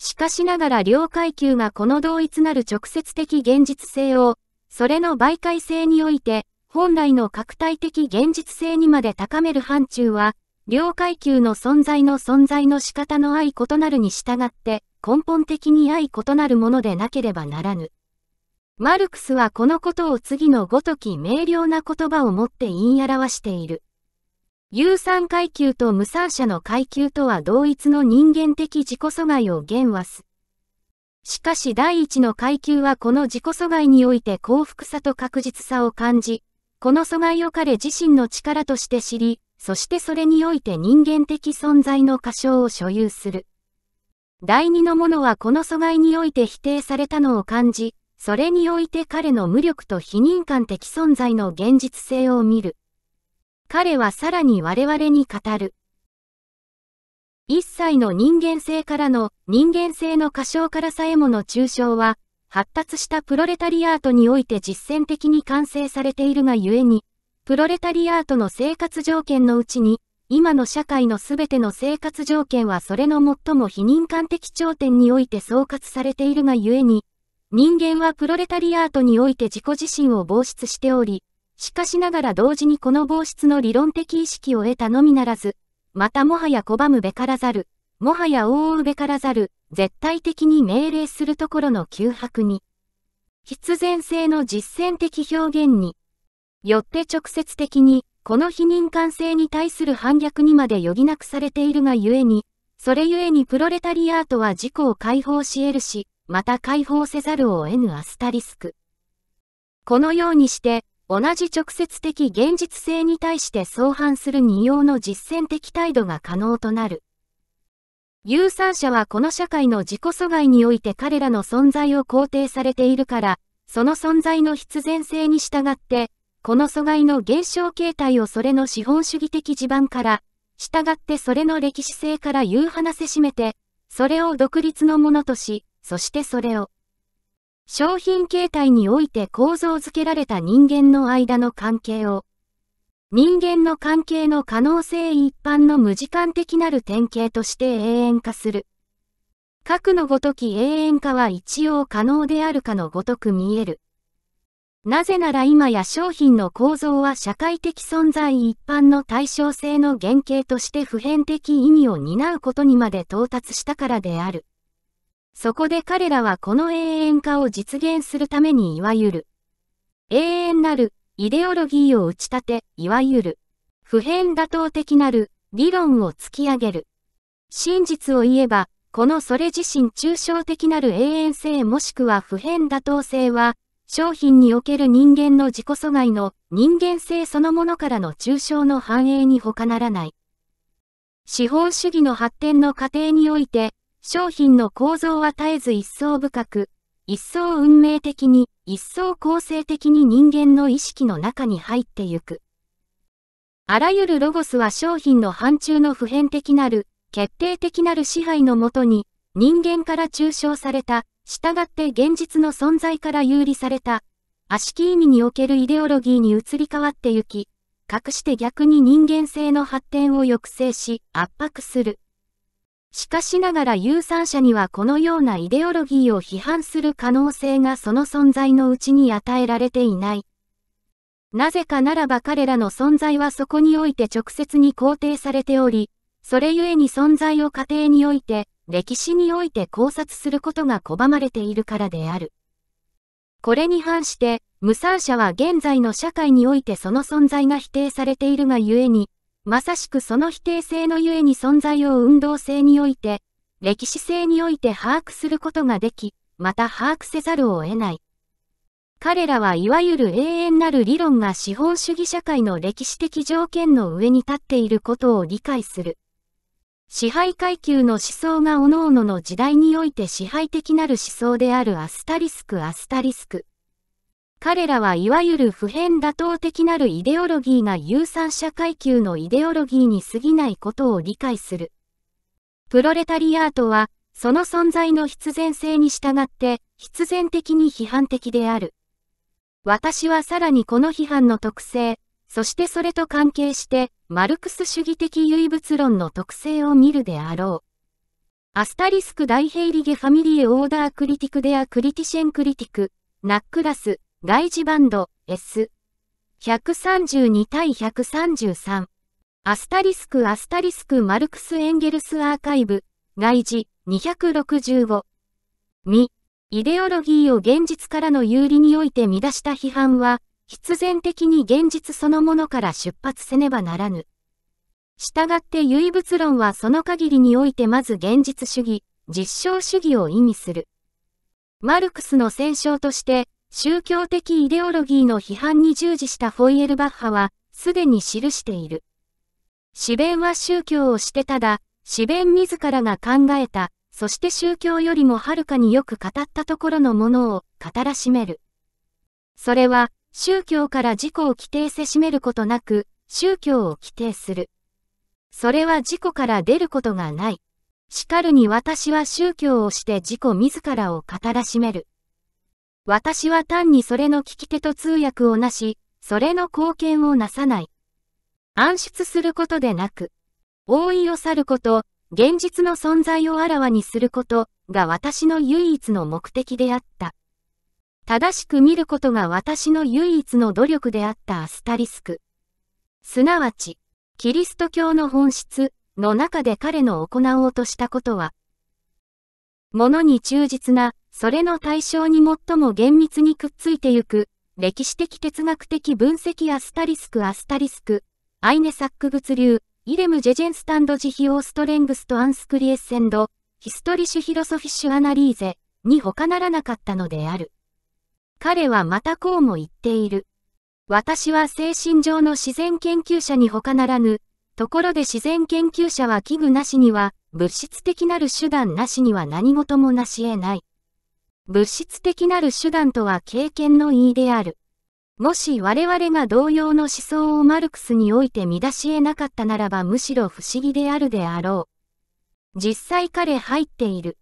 しかしながら両階級がこの同一なる直接的現実性を、それの媒介性において、本来の拡大的現実性にまで高める範疇は、両階級の存在の存在の仕方の相異なるに従って、根本的に相異なるものでなければならぬ。マルクスはこのことを次のごとき明瞭な言葉をもって言い表している。有産階級と無産者の階級とは同一の人間的自己阻害を言わす。しかし第一の階級はこの自己阻害において幸福さと確実さを感じ、この阻害を彼自身の力として知り、そしてそれにおいて人間的存在の過小を所有する。第二のものはこの阻害において否定されたのを感じ、それにおいて彼の無力と非認感的存在の現実性を見る。彼はさらに我々に語る。一切の人間性からの人間性の過小からさえもの抽象は、発達したプロレタリアートにおいて実践的に完成されているがゆえに、プロレタリアートの生活条件のうちに、今の社会のすべての生活条件はそれの最も非人間的頂点において総括されているがゆえに、人間はプロレタリアートにおいて自己自身を防出しており、しかしながら同時にこの防湿の理論的意識を得たのみならず、またもはや拒むべからざる、もはや覆うべからざる、絶対的に命令するところの窮迫に、必然性の実践的表現に、よって直接的に、この否認感性に対する反逆にまで余儀なくされているがゆえに、それゆえにプロレタリアートは自己を解放し得るし、また解放せざるを得ぬアスタリスク。このようにして、同じ直接的現実性に対して相反する二様の実践的態度が可能となる。有産者はこの社会の自己阻害において彼らの存在を肯定されているから、その存在の必然性に従って、この阻害の現象形態をそれの資本主義的地盤から、従ってそれの歴史性から言う話せしめて、それを独立のものとし、そしてそれを、商品形態において構造づけられた人間の間の関係を、人間の関係の可能性一般の無時間的なる典型として永遠化する。核のごとき永遠化は一応可能であるかのごとく見える。なぜなら今や商品の構造は社会的存在一般の対称性の原型として普遍的意味を担うことにまで到達したからである。そこで彼らはこの永遠化を実現するためにいわゆる、永遠なる、イデオロギーを打ち立て、いわゆる、普遍妥当的なる、理論を突き上げる。真実を言えば、このそれ自身抽象的なる永遠性もしくは普遍妥当性は、商品における人間の自己阻害の人間性そのものからの抽象の繁栄に他ならない。資本主義の発展の過程において、商品の構造は絶えず一層深く、一層運命的に、一層構成的に人間の意識の中に入ってゆく。あらゆるロゴスは商品の範疇の普遍的なる、決定的なる支配のもとに、人間から抽象された、従って現実の存在から有利された、悪しき意味におけるイデオロギーに移り変わってゆき、隠して逆に人間性の発展を抑制し、圧迫する。しかしながら有産者にはこのようなイデオロギーを批判する可能性がその存在のうちに与えられていない。なぜかならば彼らの存在はそこにおいて直接に肯定されており、それゆえに存在を過程において、歴史において考察することが拒まれているからである。これに反して、無産者は現在の社会においてその存在が否定されているがゆえに、まさしくその否定性のゆえに存在を運動性において、歴史性において把握することができ、また把握せざるを得ない。彼らはいわゆる永遠なる理論が資本主義社会の歴史的条件の上に立っていることを理解する。支配階級の思想が各々の時代において支配的なる思想であるアスタリスクアスタリスク。彼らはいわゆる普遍妥当的なるイデオロギーが有産者階級のイデオロギーに過ぎないことを理解する。プロレタリアートは、その存在の必然性に従って、必然的に批判的である。私はさらにこの批判の特性、そしてそれと関係して、マルクス主義的唯物論の特性を見るであろう。アスタリスク大ヘイリゲファミリエオーダークリティクデアクリティシェンクリティク、ナックラス、外事バンド S。132対133。アスタリスクアスタリスクマルクス・エンゲルス・アーカイブ。外事265。未、イデオロギーを現実からの有利において見出した批判は、必然的に現実そのものから出発せねばならぬ。従って唯物論はその限りにおいてまず現実主義、実証主義を意味する。マルクスの戦勝として、宗教的イデオロギーの批判に従事したフォイエルバッハは、すでに記している。詩弁は宗教をしてただ、詩弁自らが考えた、そして宗教よりもはるかによく語ったところのものを語らしめる。それは、宗教から自己を規定せしめることなく、宗教を規定する。それは自己から出ることがない。しかるに私は宗教をして自己自らを語らしめる。私は単にそれの聞き手と通訳をなし、それの貢献をなさない。暗出することでなく、覆いを去ること、現実の存在をあらわにすることが私の唯一の目的であった。正しく見ることが私の唯一の努力であったアスタリスク。すなわち、キリスト教の本質の中で彼の行おうとしたことは、ものに忠実な、それの対象に最も厳密にくっついてゆく、歴史的哲学的分析アスタリスクアスタリスク、アイネサック物流、イレムジェジェンスタンドジヒオーストレングストアンスクリエッセンド、ヒストリシュヒロソフィッシュアナリーゼ、に他ならなかったのである。彼はまたこうも言っている。私は精神上の自然研究者に他ならぬ、ところで自然研究者は器具なしには、物質的なる手段なしには何事もなし得ない。物質的なる手段とは経験の意である。もし我々が同様の思想をマルクスにおいて見出し得なかったならばむしろ不思議であるであろう。実際彼入っている。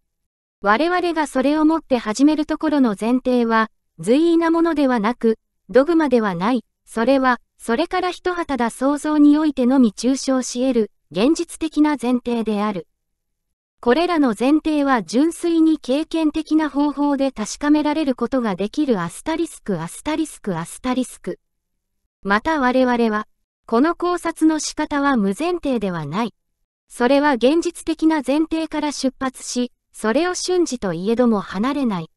我々がそれをもって始めるところの前提は、随意なものではなく、ドグマではない、それは、それから一旗だ想像においてのみ抽象し得る、現実的な前提である。これらの前提は純粋に経験的な方法で確かめられることができるアスタリスクアスタリスクアスタリスク。また我々は、この考察の仕方は無前提ではない。それは現実的な前提から出発し、それを瞬時といえども離れない。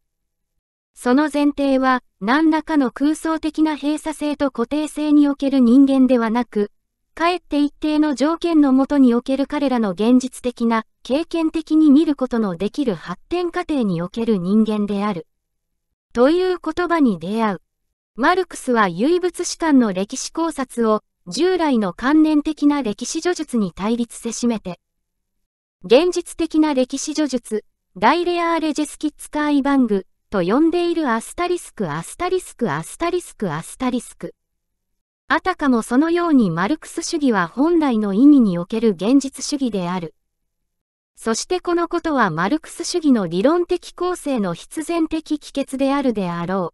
その前提は、何らかの空想的な閉鎖性と固定性における人間ではなく、かえって一定の条件のもとにおける彼らの現実的な、経験的に見ることのできる発展過程における人間である。という言葉に出会う。マルクスは唯物史観の歴史考察を、従来の観念的な歴史叙述に対立せしめて、現実的な歴史叙述、ダイレアーレジェスキッツカーイバングと呼んでいるアスタリスクアスタリスクアスタリスクアスタリスク。あたかもそのようにマルクス主義は本来の意味における現実主義である。そしてこのことはマルクス主義の理論的構成の必然的帰結であるであろう。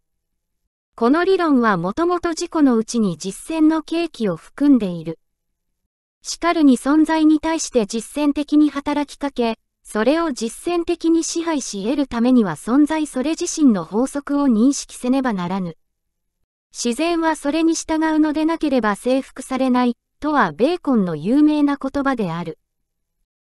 この理論はもともと自己のうちに実践の契機を含んでいる。しかるに存在に対して実践的に働きかけ、それを実践的に支配し得るためには存在それ自身の法則を認識せねばならぬ。自然はそれに従うのでなければ征服されない、とはベーコンの有名な言葉である。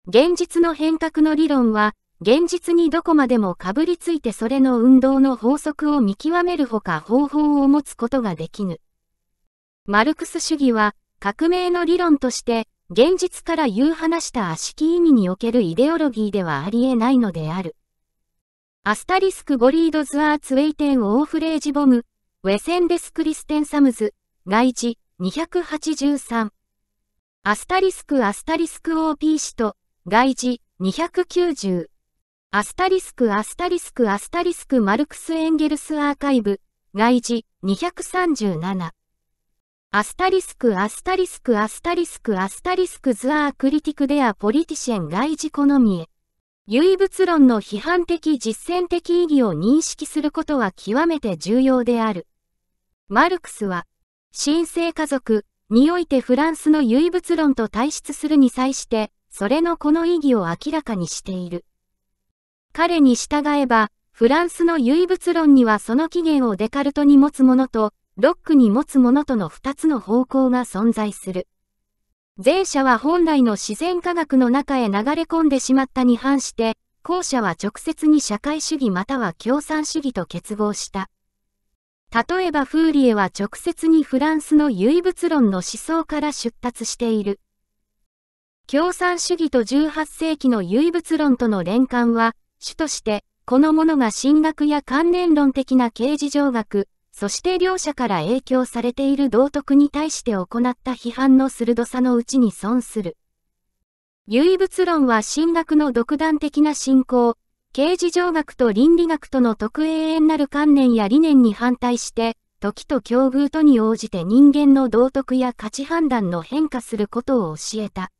現実の変革の理論は、現実にどこまでもかぶりついてそれの運動の法則を見極めるほか方法を持つことができぬ。マルクス主義は、革命の理論として、現実から言う話した悪しき意味におけるイデオロギーではありえないのである。アスタリスクゴリードズアーツウェイテンオーフレージボム、ウェセンデス・クリステン・サムズ、外事、283。アスタリスク・アスタリスクオー・ピーシト、外事、290。アスタリスク・アスタリスク・アスタリスク・マルクス・エンゲルス・アーカイブ、外事、237。アスタリスク・アスタリスク・アスタリスク・アスタリスク・ズ・アー・クリティク・デア・ポリティシェン・外事・コノミエ。唯物論の批判的実践的意義を認識することは極めて重要である。マルクスは、神聖家族においてフランスの唯物論と対出するに際して、それのこの意義を明らかにしている。彼に従えば、フランスの唯物論にはその起源をデカルトに持つものと、ロックに持つものとの二つの方向が存在する。前者は本来の自然科学の中へ流れ込んでしまったに反して、後者は直接に社会主義または共産主義と結合した。例えばフーリエは直接にフランスの唯物論の思想から出発している。共産主義と18世紀の唯物論との連関は、主として、このものが進学や関連論的な刑事上学、そして両者から影響されている道徳に対して行った批判の鋭さのうちに損する。唯物論は進学の独断的な信仰、刑事上学と倫理学との特永遠なる観念や理念に反対して、時と境遇とに応じて人間の道徳や価値判断の変化することを教えた。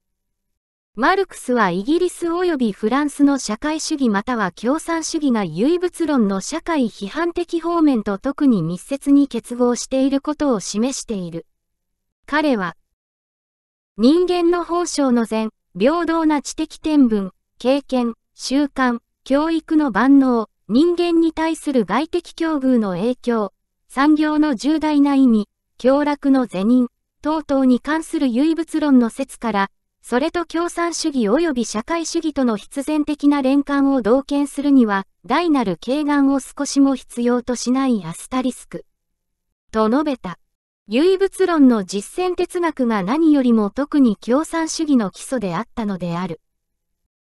マルクスはイギリス及びフランスの社会主義または共産主義が唯物論の社会批判的方面と特に密接に結合していることを示している。彼は、人間の本性の善、平等な知的天文、経験、習慣、教育の万能、人間に対する外的境遇の影響、産業の重大な意味、凶楽の是認、等々に関する唯物論の説から、それと共産主義及び社会主義との必然的な連関を同見するには、大なる軽眼を少しも必要としないアスタリスク。と述べた。唯物論の実践哲学が何よりも特に共産主義の基礎であったのである。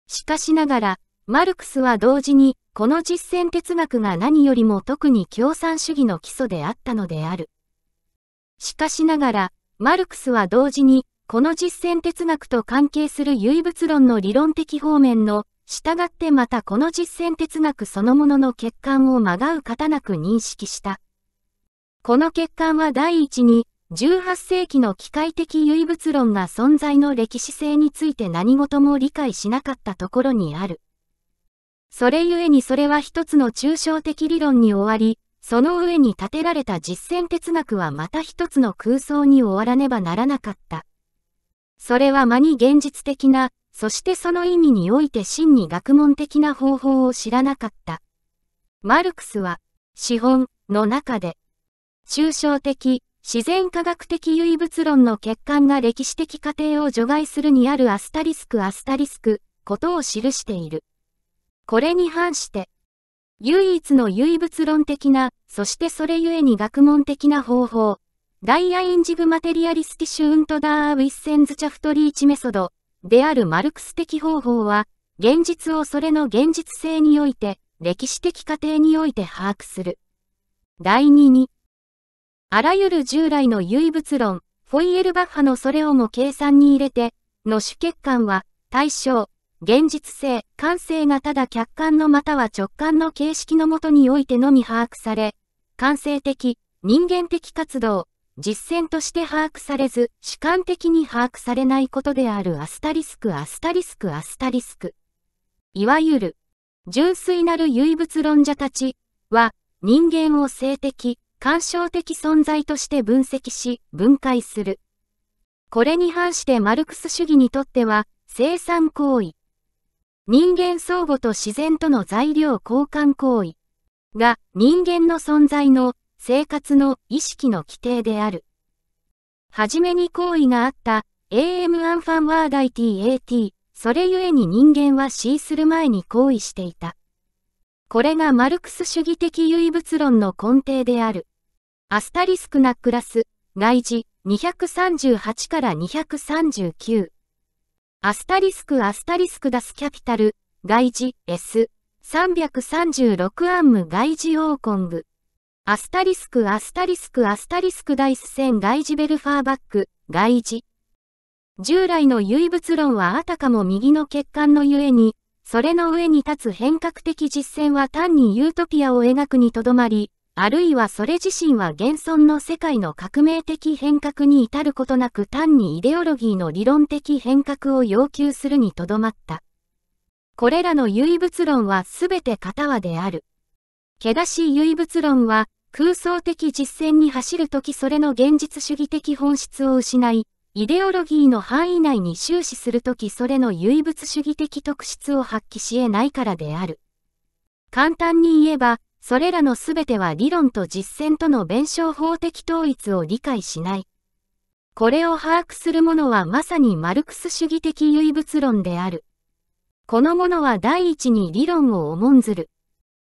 しかしながら、マルクスは同時に、この実践哲学が何よりも特に共産主義の基礎であったのである。しかしながら、マルクスは同時に、この実践哲学と関係する唯物論の理論的方面の、従ってまたこの実践哲学そのものの欠陥をまがう方なく認識した。この欠陥は第一に、18世紀の機械的唯物論が存在の歴史性について何事も理解しなかったところにある。それゆえにそれは一つの抽象的理論に終わり、その上に立てられた実践哲学はまた一つの空想に終わらねばならなかった。それは間に現実的な、そしてその意味において真に学問的な方法を知らなかった。マルクスは、資本の中で、抽象的、自然科学的唯物論の欠陥が歴史的過程を除外するにあるアスタリスクアスタリスクことを記している。これに反して、唯一の唯物論的な、そしてそれゆえに学問的な方法、ダイアインジグマテリアリスティシュントダーウィッセンズチャフトリーチメソドであるマルクス的方法は、現実をそれの現実性において、歴史的過程において把握する。第2に、あらゆる従来の唯物論、フォイエルバッハのそれをも計算に入れて、の主欠陥は、対象、現実性、感性がただ客観のまたは直感の形式のもとにおいてのみ把握され、感性的、人間的活動、実践として把握されず、主観的に把握されないことであるアスタリスクアスタリスクアスタリスク。いわゆる、純粋なる唯物論者たちは、人間を性的、干渉的存在として分析し、分解する。これに反してマルクス主義にとっては、生産行為、人間相互と自然との材料交換行為が人間の存在の生活の意識の規定である。はじめに行為があった AM アンファンワーダイ TAT、それゆえに人間は死する前に行為していた。これがマルクス主義的唯物論の根底である。アスタリスクなクラス、外事238から239。アスタリスクアスタリスクダスキャピタル、外事 S、336アンム外事オーコング。アスタリスクアスタリスクアスタリスクダイス線外事ベルファーバック、外事。従来の唯物論はあたかも右の欠陥のゆえに、それの上に立つ変革的実践は単にユートピアを描くにとどまり、あるいはそれ自身は現存の世界の革命的変革に至ることなく単にイデオロギーの理論的変革を要求するにとどまった。これらの唯物論はすべて片話である。けだし唯物論は空想的実践に走るときそれの現実主義的本質を失い、イデオロギーの範囲内に終始するときそれの唯物主義的特質を発揮し得ないからである。簡単に言えば、それらのすべては理論と実践との弁証法的統一を理解しない。これを把握する者はまさにマルクス主義的唯物論である。このものは第一に理論を重んずる。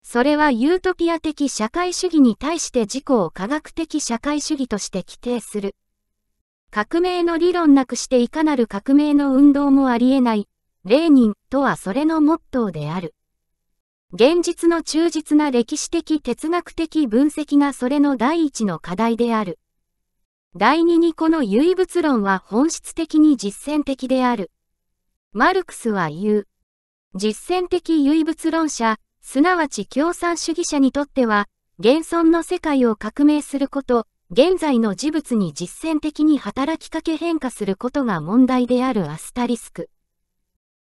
それはユートピア的社会主義に対して自己を科学的社会主義として規定する。革命の理論なくしていかなる革命の運動もありえない、レーニンとはそれのモットーである。現実の忠実な歴史的哲学的分析がそれの第一の課題である。第二にこの唯物論は本質的に実践的である。マルクスは言う。実践的唯物論者、すなわち共産主義者にとっては、現存の世界を革命すること、現在の事物に実践的に働きかけ変化することが問題であるアスタリスク。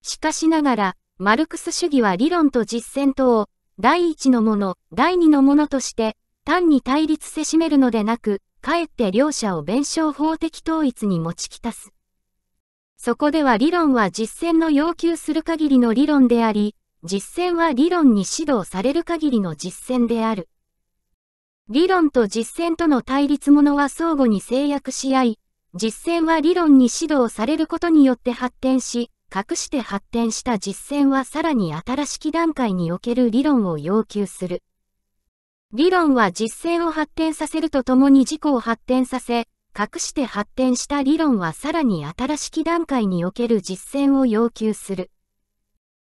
しかしながら、マルクス主義は理論と実践とを、第一のもの、第二のものとして、単に対立せしめるのでなく、かえって両者を弁証法的統一に持ちきたす。そこでは理論は実践の要求する限りの理論であり、実践は理論に指導される限りの実践である。理論と実践との対立ものは相互に制約し合い、実践は理論に指導されることによって発展し、隠して発展した実践はさらに新しき段階における理論を要求する。理論は実践を発展させるとともに自己を発展させ、隠して発展した理論はさらに新しき段階における実践を要求する。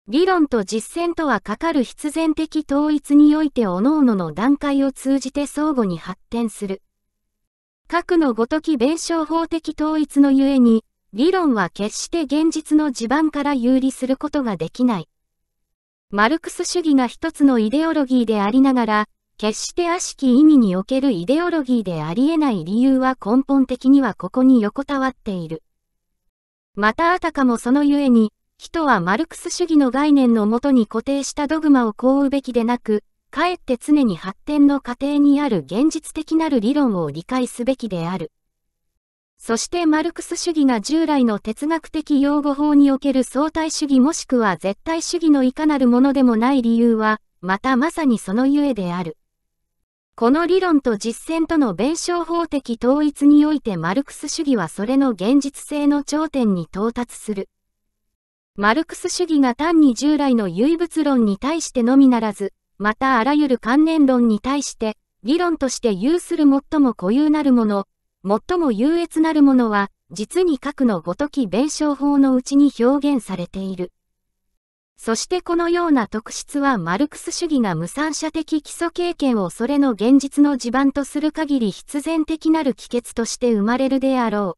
理論と実践とはかかる必然的統一において各々の段階を通じて相互に発展する。核のごとき弁証法的統一のゆえに、理論は決して現実の地盤から有利することができない。マルクス主義が一つのイデオロギーでありながら、決して悪しき意味におけるイデオロギーでありえない理由は根本的にはここに横たわっている。またあたかもそのゆえに、人はマルクス主義の概念のもとに固定したドグマをこううべきでなく、かえって常に発展の過程にある現実的なる理論を理解すべきである。そしてマルクス主義が従来の哲学的用語法における相対主義もしくは絶対主義のいかなるものでもない理由は、またまさにそのゆえである。この理論と実践との弁証法的統一においてマルクス主義はそれの現実性の頂点に到達する。マルクス主義が単に従来の唯物論に対してのみならず、またあらゆる観念論に対して、理論として有する最も固有なるもの、最も優越なるものは、実に核のごとき弁証法のうちに表現されている。そしてこのような特質はマルクス主義が無産者的基礎経験をそれの現実の地盤とする限り必然的なる帰結として生まれるであろう。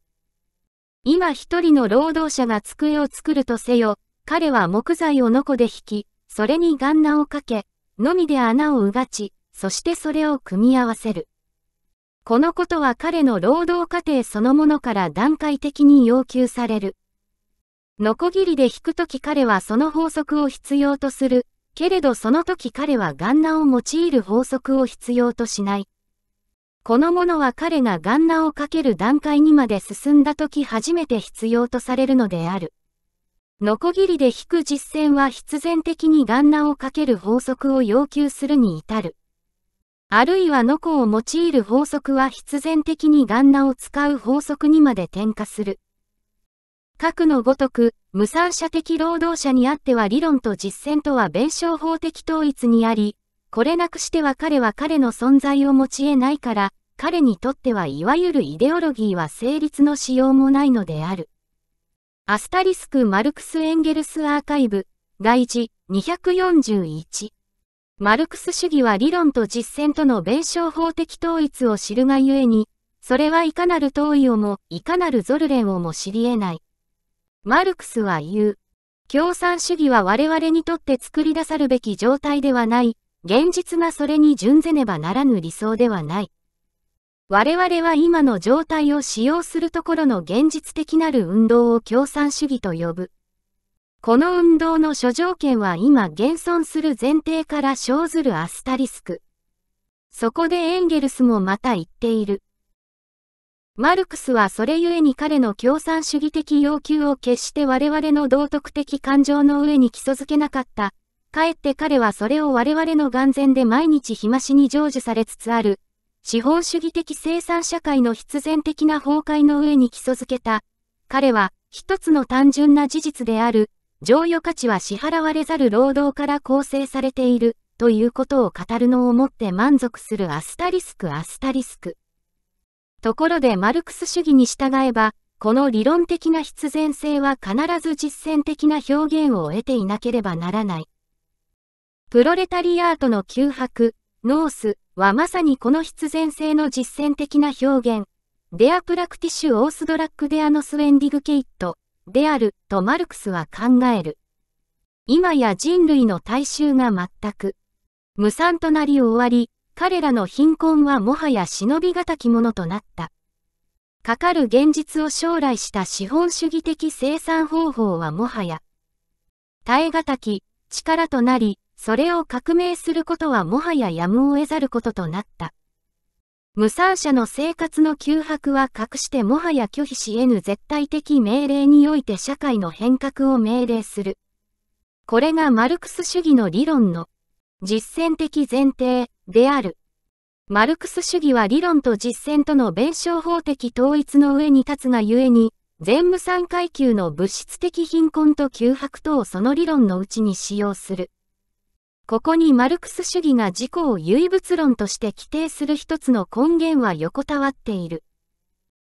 今一人の労働者が机を作るとせよ、彼は木材をノコで引き、それにガンナをかけ、のみで穴をうがち、そしてそれを組み合わせる。このことは彼の労働過程そのものから段階的に要求される。ノコギリで引くとき彼はその法則を必要とする。けれどその時彼はガンナを用いる法則を必要としない。このものは彼がガンナをかける段階にまで進んだ時初めて必要とされるのである。ノコギリで引く実践は必然的にガンナをかける法則を要求するに至る。あるいはノコを用いる法則は必然的にガンナを使う法則にまで転化する。核のごとく、無産者的労働者にあっては理論と実践とは弁証法的統一にあり、これなくしては彼は彼の存在を持ち得ないから、彼にとってはいわゆるイデオロギーは成立のしようもないのである。アスタリスク・マルクス・エンゲルス・アーカイブ、外事241マルクス主義は理論と実践との弁証法的統一を知るがゆえに、それはいかなる統意をも、いかなるゾルレンをも知り得ない。マルクスは言う。共産主義は我々にとって作り出さるべき状態ではない。現実がそれに準ぜねばならぬ理想ではない。我々は今の状態を使用するところの現実的なる運動を共産主義と呼ぶ。この運動の諸条件は今現存する前提から生ずるアスタリスク。そこでエンゲルスもまた言っている。マルクスはそれゆえに彼の共産主義的要求を決して我々の道徳的感情の上に基礎づけなかった。かえって彼はそれを我々の眼前で毎日日増しに成就されつつある。資本主義的生産社会の必然的な崩壊の上に基礎づけた。彼は、一つの単純な事実である、剰余価値は支払われざる労働から構成されているということを語るのをもって満足するアスタリスクアスタリスク。ところでマルクス主義に従えば、この理論的な必然性は必ず実践的な表現を得ていなければならない。プロレタリアートの窮迫、ノースはまさにこの必然性の実践的な表現。デアプラクティシュオースドラックデアノスウェンディグケイットであるとマルクスは考える。今や人類の大衆が全く無産となり終わり、彼らの貧困はもはや忍びがたきものとなった。かかる現実を将来した資本主義的生産方法はもはや耐えがたき力となり、それを革命することはもはややむを得ざることとなった。無産者の生活の窮迫は隠してもはや拒否し得ぬ絶対的命令において社会の変革を命令する。これがマルクス主義の理論の実践的前提である。マルクス主義は理論と実践との弁証法的統一の上に立つがゆえに、全無産階級の物質的貧困と窮迫等をその理論のうちに使用する。ここにマルクス主義が自己を唯物論として規定する一つの根源は横たわっている。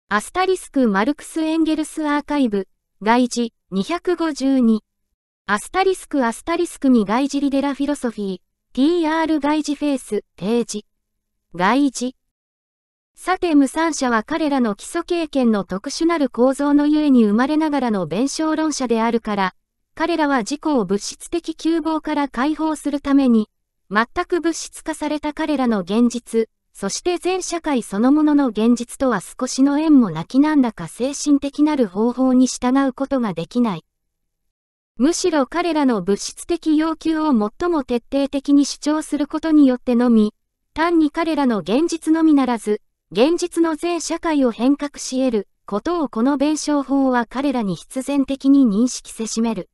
アスタリスク・マルクス・エンゲルス・アーカイブ、外事、252。アスタリスク・アスタリスクに外事リデラ・フィロソフィー、TR 外事フェイス、提示。外事。さて無産者は彼らの基礎経験の特殊なる構造のゆえに生まれながらの弁償論者であるから、彼らは自己を物質的窮乏から解放するために、全く物質化された彼らの現実、そして全社会そのものの現実とは少しの縁もなきなんだか精神的なる方法に従うことができない。むしろ彼らの物質的要求を最も徹底的に主張することによってのみ、単に彼らの現実のみならず、現実の全社会を変革し得ることをこの弁証法は彼らに必然的に認識せしめる。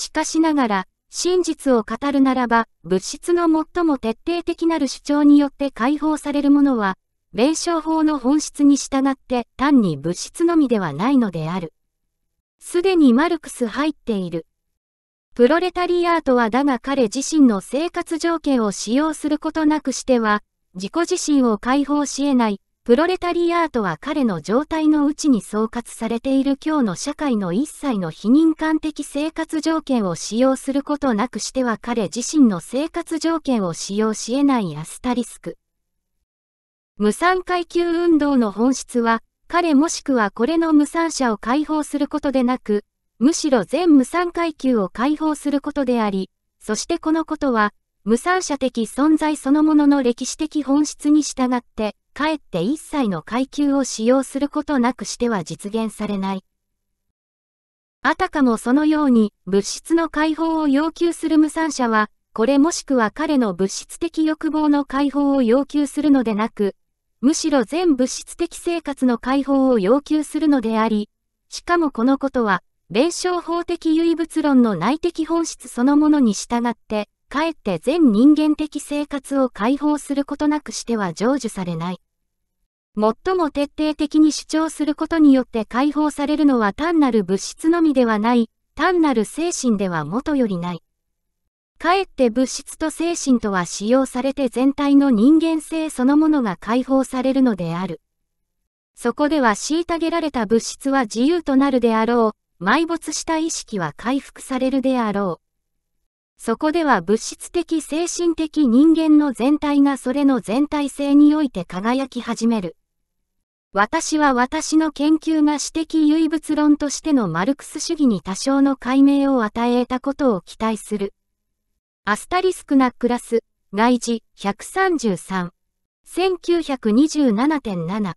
しかしながら、真実を語るならば、物質の最も徹底的なる主張によって解放されるものは、弁証法の本質に従って単に物質のみではないのである。すでにマルクス入っている。プロレタリアートはだが彼自身の生活条件を使用することなくしては、自己自身を解放し得ない、プロレタリアートは彼の状態のうちに総括されている今日の社会の一切の非人間的生活条件を使用することなくしては彼自身の生活条件を使用し得ないアスタリスク。無産階級運動の本質は、彼もしくはこれの無産者を解放することでなく、むしろ全無産階級を解放することであり、そしてこのことは、無産者的存在そのものの歴史的本質に従って、かえって一切の階級を使用することなくしては実現されない。あたかもそのように物質の解放を要求する無産者は、これもしくは彼の物質的欲望の解放を要求するのでなく、むしろ全物質的生活の解放を要求するのであり、しかもこのことは、弁証法的唯物論の内的本質そのものに従って、かえって全人間的生活を解放することなくしては成就されない。最も徹底的に主張することによって解放されるのは単なる物質のみではない、単なる精神では元よりない。かえって物質と精神とは使用されて全体の人間性そのものが解放されるのである。そこでは虐げられた物質は自由となるであろう、埋没した意識は回復されるであろう。そこでは物質的精神的人間の全体がそれの全体性において輝き始める。私は私の研究が私的唯物論としてのマルクス主義に多少の解明を与えたことを期待する。アスタリスクなクラス、外事133。1927.7。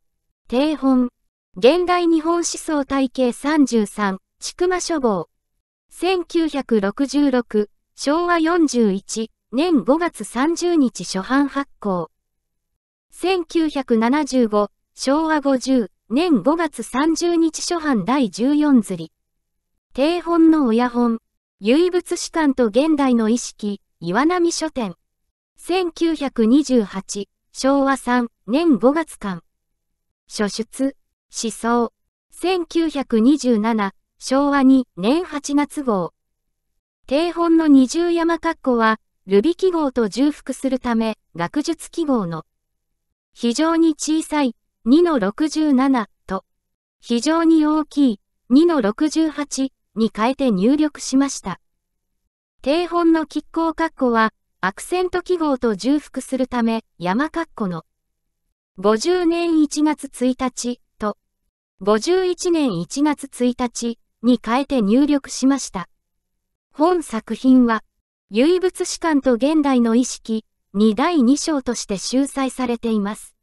定本。現代日本思想体系33、筑馬書房。1966、昭和41年5月30日初版発行。1975昭和50年5月30日初版第14釣り。定本の親本、唯物史観と現代の意識、岩波書店。1928、昭和3年5月間。初出、思想。1927、昭和2年8月号。定本の二重山括弧は、ルビ記号と重複するため、学術記号の、非常に小さい2の67と、非常に大きい2の68に変えて入力しました。定本の亀抗括弧は、アクセント記号と重複するため、山括弧の、50年1月1日と、51年1月1日に変えて入力しました。本作品は、唯物史観と現代の意識に第2章として収載されています。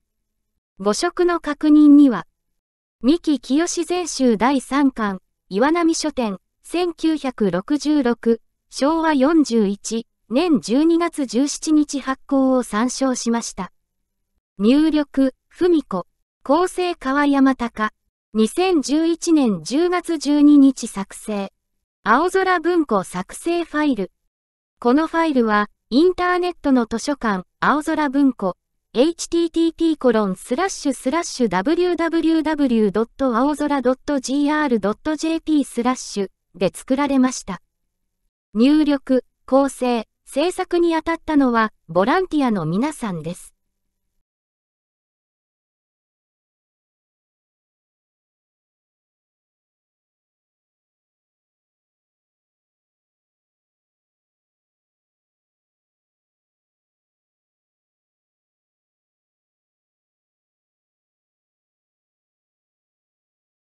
誤植の確認には、三木清全集第3巻、岩波書店、1966、昭和41年12月17日発行を参照しました。入力、文子、厚生川山高、2011年10月12日作成。青空文庫作成ファイル。このファイルは、インターネットの図書館、青空文庫、http コロンスラッシュスラッシュ www.aozora.gr.jp スラッシュで作られました。入力、構成、制作にあたったのはボランティアの皆さんです。